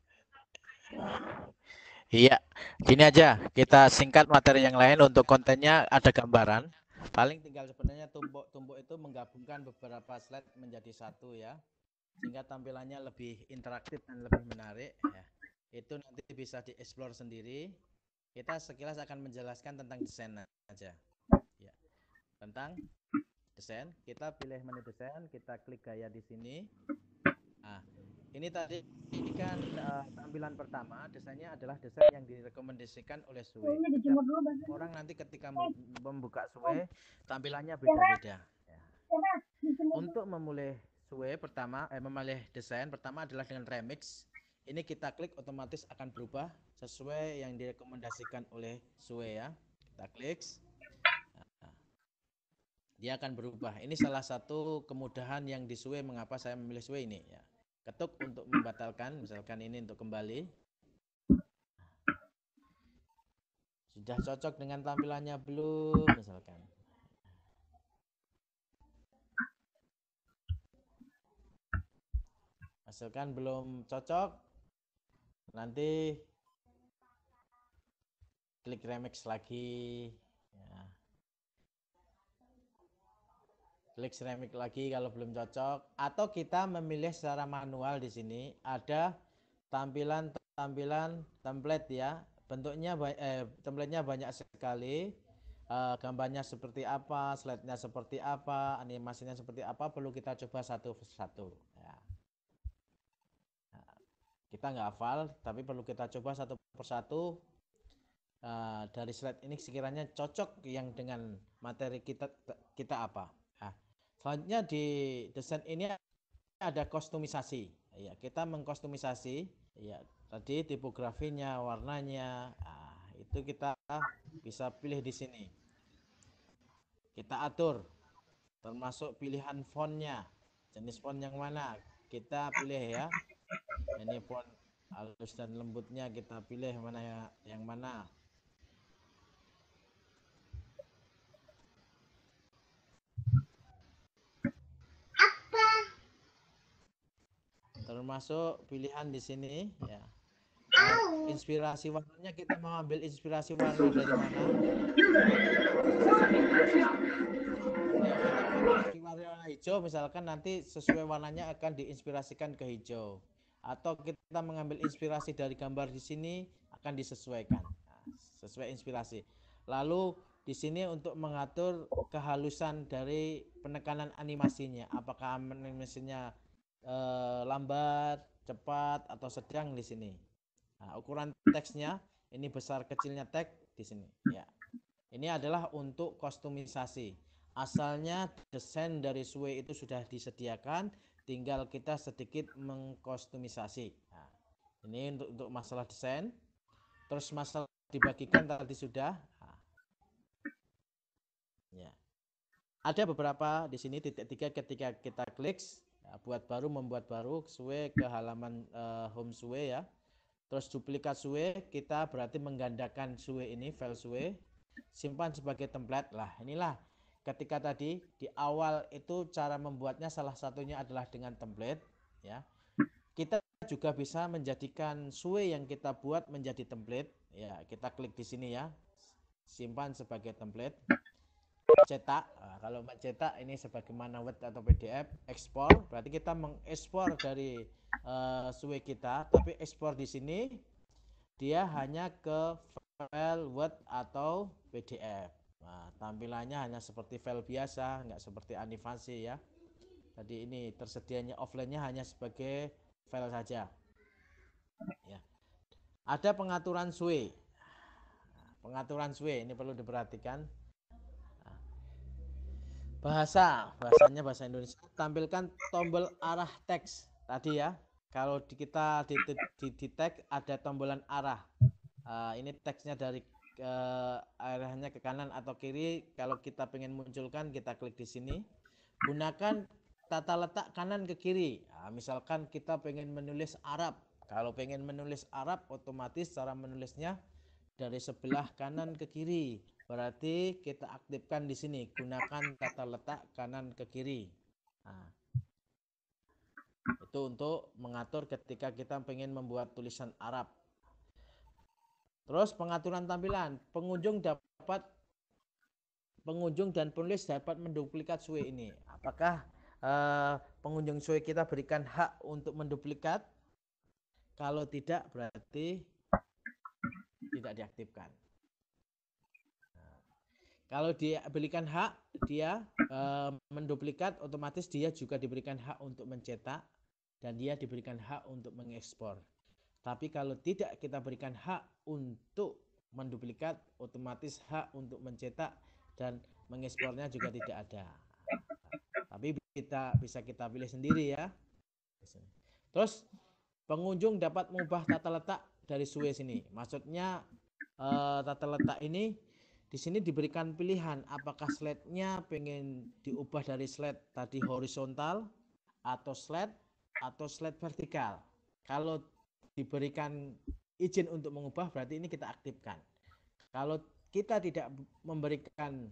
Iya, gini aja kita singkat materi yang lain untuk kontennya ada gambaran. Paling tinggal sebenarnya tumpuk-tumpuk itu menggabungkan beberapa slide menjadi satu ya. Sehingga tampilannya lebih interaktif dan lebih menarik ya. Itu nanti bisa dieksplor sendiri. Kita sekilas akan menjelaskan tentang desain aja. Ya. Tentang desain, kita pilih menu desain, kita klik gaya di sini. Ini tadi ini kan uh, tampilan pertama, desainnya adalah desain yang direkomendasikan oleh Sue. Orang nanti ketika membuka Sue, tampilannya beda-beda. Ya. Untuk memulai Sue pertama, eh, memilih desain pertama adalah dengan remix. Ini kita klik otomatis akan berubah sesuai yang direkomendasikan oleh Sue ya. Kita klik dia akan berubah. Ini salah satu kemudahan yang di Sue mengapa saya memilih Sue ini ya ketuk untuk membatalkan misalkan ini untuk kembali sudah cocok dengan tampilannya belum misalkan misalkan belum cocok nanti klik remix lagi Klik ceramic lagi kalau belum cocok atau kita memilih secara manual di sini ada tampilan tampilan template ya. Bentuknya eh, templatenya banyak sekali. Uh, gambarnya seperti apa, slide-nya seperti apa, animasinya seperti apa perlu kita coba satu persatu ya. Nah, kita nggak hafal tapi perlu kita coba satu persatu uh, dari slide ini sekiranya cocok yang dengan materi kita kita apa Selanjutnya di desain ini ada kostumisasi. Ya, kita mengkostumisasi. Ya, tadi tipografinya, warnanya, nah, itu kita bisa pilih di sini. Kita atur, termasuk pilihan fontnya, jenis font yang mana kita pilih ya. Ini font halus dan lembutnya kita pilih mana ya yang mana. termasuk pilihan di sini ya inspirasi warnanya kita mengambil inspirasi warna dari mana warna hijau misalkan nanti sesuai warnanya akan diinspirasikan ke hijau atau kita mengambil inspirasi dari gambar di sini akan disesuaikan nah, sesuai inspirasi lalu di sini untuk mengatur kehalusan dari penekanan animasinya apakah animasinya eh, lambat, cepat atau sedang di sini. Nah, ukuran teksnya ini besar kecilnya teks di sini ya. Ini adalah untuk kostumisasi. Asalnya desain dari Sue itu sudah disediakan, tinggal kita sedikit mengkostumisasi. Nah, ini untuk untuk masalah desain. Terus masalah dibagikan tadi sudah. Nah, ya. Ada beberapa di sini titik tiga ketika kita klik ya, buat baru membuat baru sesuai ke halaman uh, home suwe ya terus duplikat sesuai kita berarti menggandakan sesuai ini file sesuai simpan sebagai template lah inilah ketika tadi di awal itu cara membuatnya salah satunya adalah dengan template ya kita juga bisa menjadikan sesuai yang kita buat menjadi template ya kita klik di sini ya simpan sebagai template cetak. Nah, kalau cetak ini sebagaimana Word atau PDF, ekspor. Berarti kita mengekspor dari uh, suwe kita, tapi ekspor di sini dia hanya ke file Word atau PDF. Nah, tampilannya hanya seperti file biasa, nggak seperti animasi ya. Tadi ini tersedianya offline-nya hanya sebagai file saja. Ya. Ada pengaturan suwe, nah, pengaturan suwe ini perlu diperhatikan Bahasa, bahasanya bahasa Indonesia. Tampilkan tombol arah teks tadi ya. Kalau di kita di, di, di, di tag ada tombolan arah. Uh, ini teksnya dari ke eh, arahnya ke kanan atau kiri. Kalau kita pengen munculkan, kita klik di sini. Gunakan tata letak kanan ke kiri. Nah, misalkan kita pengen menulis Arab. Kalau pengen menulis Arab, otomatis cara menulisnya dari sebelah kanan ke kiri. Berarti kita aktifkan di sini. Gunakan tata letak kanan ke kiri. Nah, itu untuk mengatur ketika kita ingin membuat tulisan Arab. Terus pengaturan tampilan. Pengunjung dapat pengunjung dan penulis dapat menduplikat sue ini. Apakah eh, pengunjung sue kita berikan hak untuk menduplikat? Kalau tidak berarti tidak diaktifkan. Kalau diberikan hak, dia e, menduplikat, otomatis dia juga diberikan hak untuk mencetak dan dia diberikan hak untuk mengekspor. Tapi kalau tidak kita berikan hak untuk menduplikat, otomatis hak untuk mencetak dan mengekspornya juga tidak ada. Tapi kita bisa kita pilih sendiri ya. Terus pengunjung dapat mengubah tata letak dari Suez ini. Maksudnya uh, tata letak ini di sini diberikan pilihan apakah slide-nya pengen diubah dari slide tadi horizontal atau slide atau slide vertikal. Kalau diberikan izin untuk mengubah berarti ini kita aktifkan. Kalau kita tidak memberikan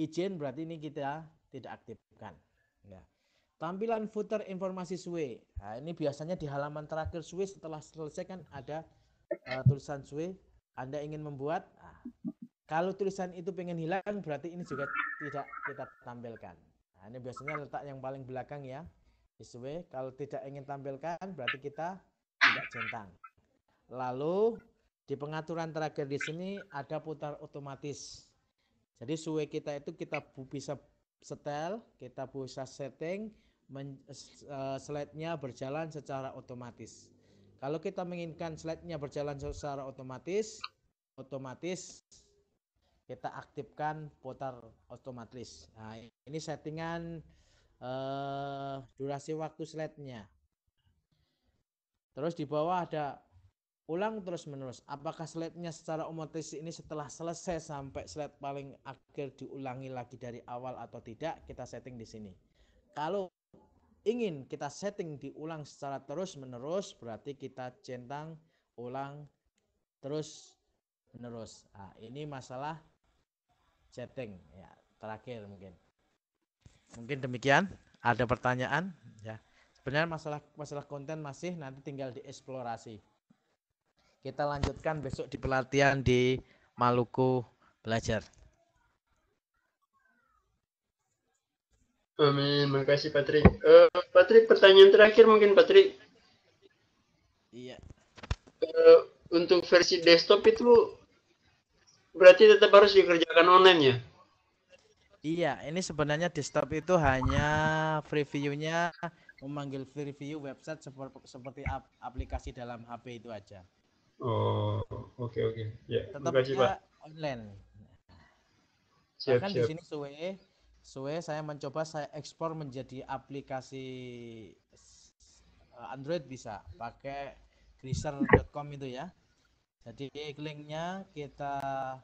izin berarti ini kita tidak aktifkan. Ya. Tampilan footer informasi sway. Nah, ini biasanya di halaman terakhir sway setelah selesai kan ada uh, tulisan sway. Anda ingin membuat, nah, kalau tulisan itu pengen hilang, berarti ini juga tidak kita tampilkan. Nah, ini biasanya letak yang paling belakang ya. Sesuai, kalau tidak ingin tampilkan, berarti kita tidak centang. Lalu, di pengaturan terakhir di sini ada putar otomatis. Jadi suwe kita itu kita bisa setel, kita bisa setting, men, eh, slide-nya berjalan secara otomatis. Kalau kita menginginkan slide-nya berjalan secara otomatis, otomatis kita aktifkan putar otomatis. Nah, ini settingan eh, durasi waktu slide-nya. Terus di bawah ada ulang terus-menerus. Apakah slide-nya secara otomatis ini setelah selesai sampai slide paling akhir diulangi lagi dari awal atau tidak, kita setting di sini. Kalau ingin kita setting diulang secara terus-menerus, berarti kita centang ulang terus-menerus. Nah, ini masalah chatting ya terakhir mungkin mungkin demikian ada pertanyaan ya sebenarnya masalah masalah konten masih nanti tinggal dieksplorasi kita lanjutkan besok di pelatihan di Maluku belajar Amin, makasih Patri. Uh, Patri, pertanyaan terakhir mungkin Patri. Iya. Uh, untuk versi desktop itu berarti tetap harus dikerjakan online ya? Iya, ini sebenarnya desktop itu hanya free nya memanggil free website seperti aplikasi dalam HP itu aja. Oh, oke oke. Ya, tetap online. Siap, Bahkan di sini suwe suwe saya mencoba saya ekspor menjadi aplikasi Android bisa pakai greaser.com itu ya jadi linknya kita uh,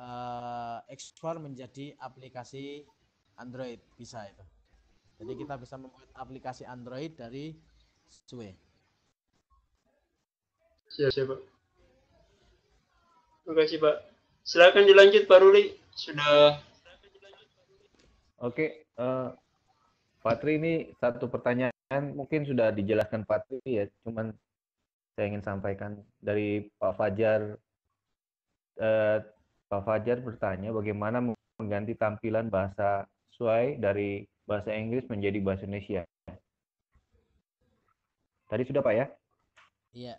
eh, ekspor menjadi aplikasi Android bisa itu jadi kita bisa membuat aplikasi Android dari Sue siap siap Pak terima kasih Pak silakan dilanjut Pak Ruli sudah oke uh, eh, Patri ini satu pertanyaan mungkin sudah dijelaskan Patri ya cuman saya ingin sampaikan dari Pak Fajar. Eh, Pak Fajar bertanya bagaimana mengganti tampilan bahasa sesuai dari bahasa Inggris menjadi bahasa Indonesia. Tadi sudah Pak ya? Iya.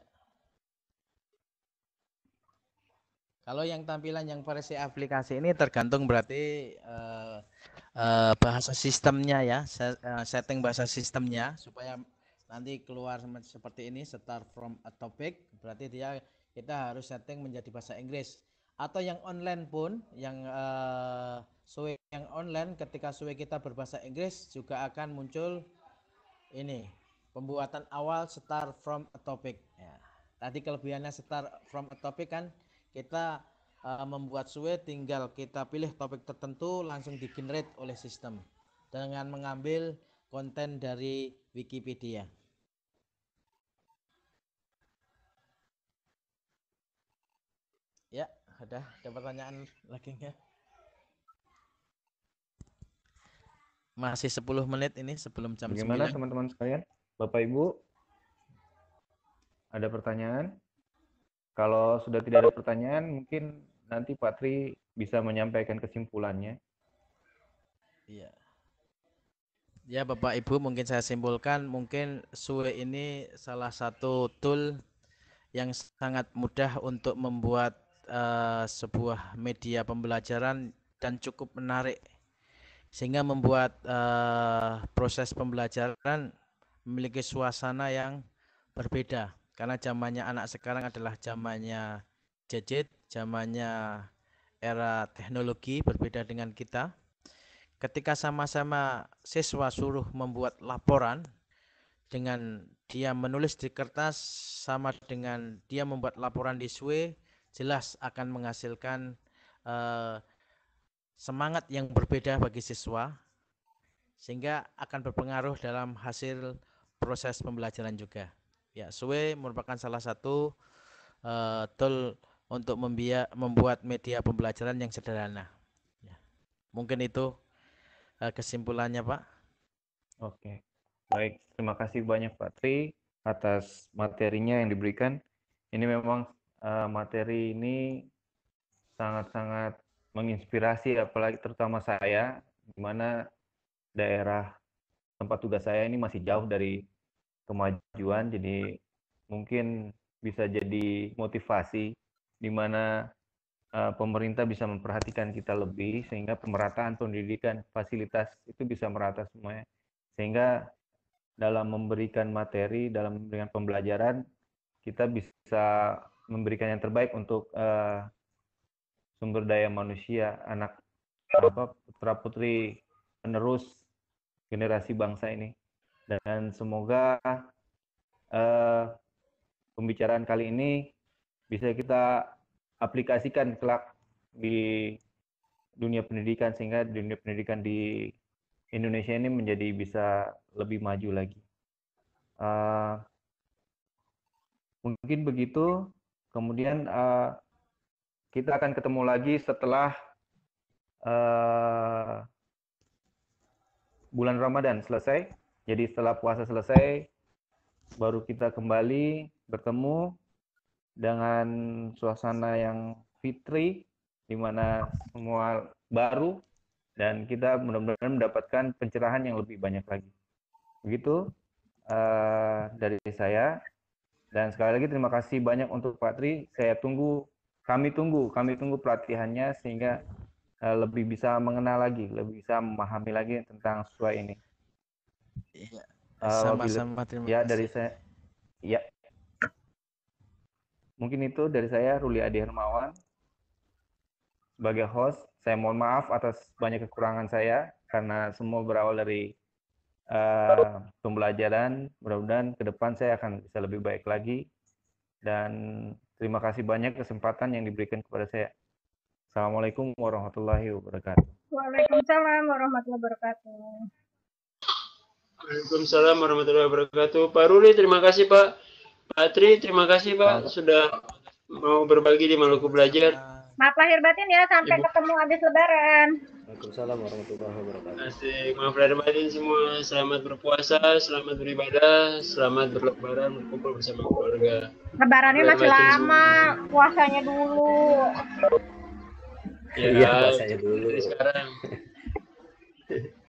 Kalau yang tampilan yang versi aplikasi ini tergantung berarti uh, uh, bahasa sistemnya ya, eh, setting bahasa sistemnya supaya nanti keluar seperti ini start from a topic berarti dia kita harus setting menjadi bahasa Inggris atau yang online pun yang uh, eh, suwe yang online ketika suwe kita berbahasa Inggris juga akan muncul ini pembuatan awal start from a topic ya tadi kelebihannya start from a topic kan kita uh, membuat suwe tinggal kita pilih topik tertentu langsung di generate oleh sistem dengan mengambil konten dari Wikipedia ada ada pertanyaan lagi nggak masih 10 menit ini sebelum jam Bagaimana 9. teman-teman sekalian? Bapak Ibu ada pertanyaan? Kalau sudah tidak ada pertanyaan, mungkin nanti Pak Tri bisa menyampaikan kesimpulannya. Iya. Ya Bapak Ibu mungkin saya simpulkan mungkin SUE ini salah satu tool yang sangat mudah untuk membuat Eh, sebuah media pembelajaran dan cukup menarik sehingga membuat uh, proses pembelajaran memiliki suasana yang berbeda karena zamannya anak sekarang adalah zamannya gadget, zamannya era teknologi berbeda dengan kita. Ketika sama-sama siswa suruh membuat laporan dengan dia menulis di kertas sama dengan dia membuat laporan di SW jelas akan menghasilkan uh, semangat yang berbeda bagi siswa sehingga akan berpengaruh dalam hasil proses pembelajaran juga. Ya, suwe merupakan salah satu uh, tool untuk membia, membuat media pembelajaran yang sederhana. Ya. Mungkin itu uh, kesimpulannya, Pak. Oke. Baik, terima kasih banyak Pak Tri atas materinya yang diberikan. Ini memang uh, materi ini sangat-sangat menginspirasi apalagi terutama saya di mana daerah tempat tugas saya ini masih jauh dari kemajuan jadi mungkin bisa jadi motivasi di mana uh, pemerintah bisa memperhatikan kita lebih sehingga pemerataan pendidikan fasilitas itu bisa merata semuanya sehingga dalam memberikan materi dalam memberikan pembelajaran kita bisa memberikan yang terbaik untuk uh, sumber daya manusia anak apa putra putri penerus generasi bangsa ini dan semoga uh, pembicaraan kali ini bisa kita aplikasikan kelak di dunia pendidikan sehingga dunia pendidikan di Indonesia ini menjadi bisa lebih maju lagi. Uh, mungkin begitu Kemudian uh, kita akan ketemu lagi setelah uh, bulan Ramadan selesai. Jadi setelah puasa selesai, baru kita kembali bertemu dengan suasana yang fitri, di mana semua baru dan kita benar-benar mendapatkan pencerahan yang lebih banyak lagi. Begitu uh, dari saya. Dan sekali lagi terima kasih banyak untuk Pak Tri. Saya tunggu, kami tunggu, kami tunggu pelatihannya sehingga eh, lebih bisa mengenal lagi, lebih bisa memahami lagi tentang SWA ini. Iya. Eh, Sama-sama terima ya, kasih. Ya dari saya. Ya. Mungkin itu dari saya Ruli Adi Hermawan. Sebagai host, saya mohon maaf atas banyak kekurangan saya karena semua berawal dari Eh, pembelajaran. Mudah-mudahan ke depan saya akan bisa lebih baik lagi. Dan terima kasih banyak kesempatan yang diberikan kepada saya. Assalamualaikum warahmatullahi wabarakatuh. Waalaikumsalam warahmatullahi wabarakatuh. Waalaikumsalam warahmatullahi wabarakatuh. Pak Ruli, terima kasih Pak. Pak Tri, terima kasih Pak sudah mau berbagi di Maluku Belajar. Maaf lahir batin ya, sampai Ibu. ketemu habis lebaran. Waalaikumsalam warahmatullahi wabarakatuh. Asik, maaf lahir batin semua. Selamat berpuasa, selamat beribadah, selamat berlebaran, berkumpul bersama keluarga. Lebarannya masih lama, semua. puasanya dulu. Ya, iya, puasanya dulu. Sekarang.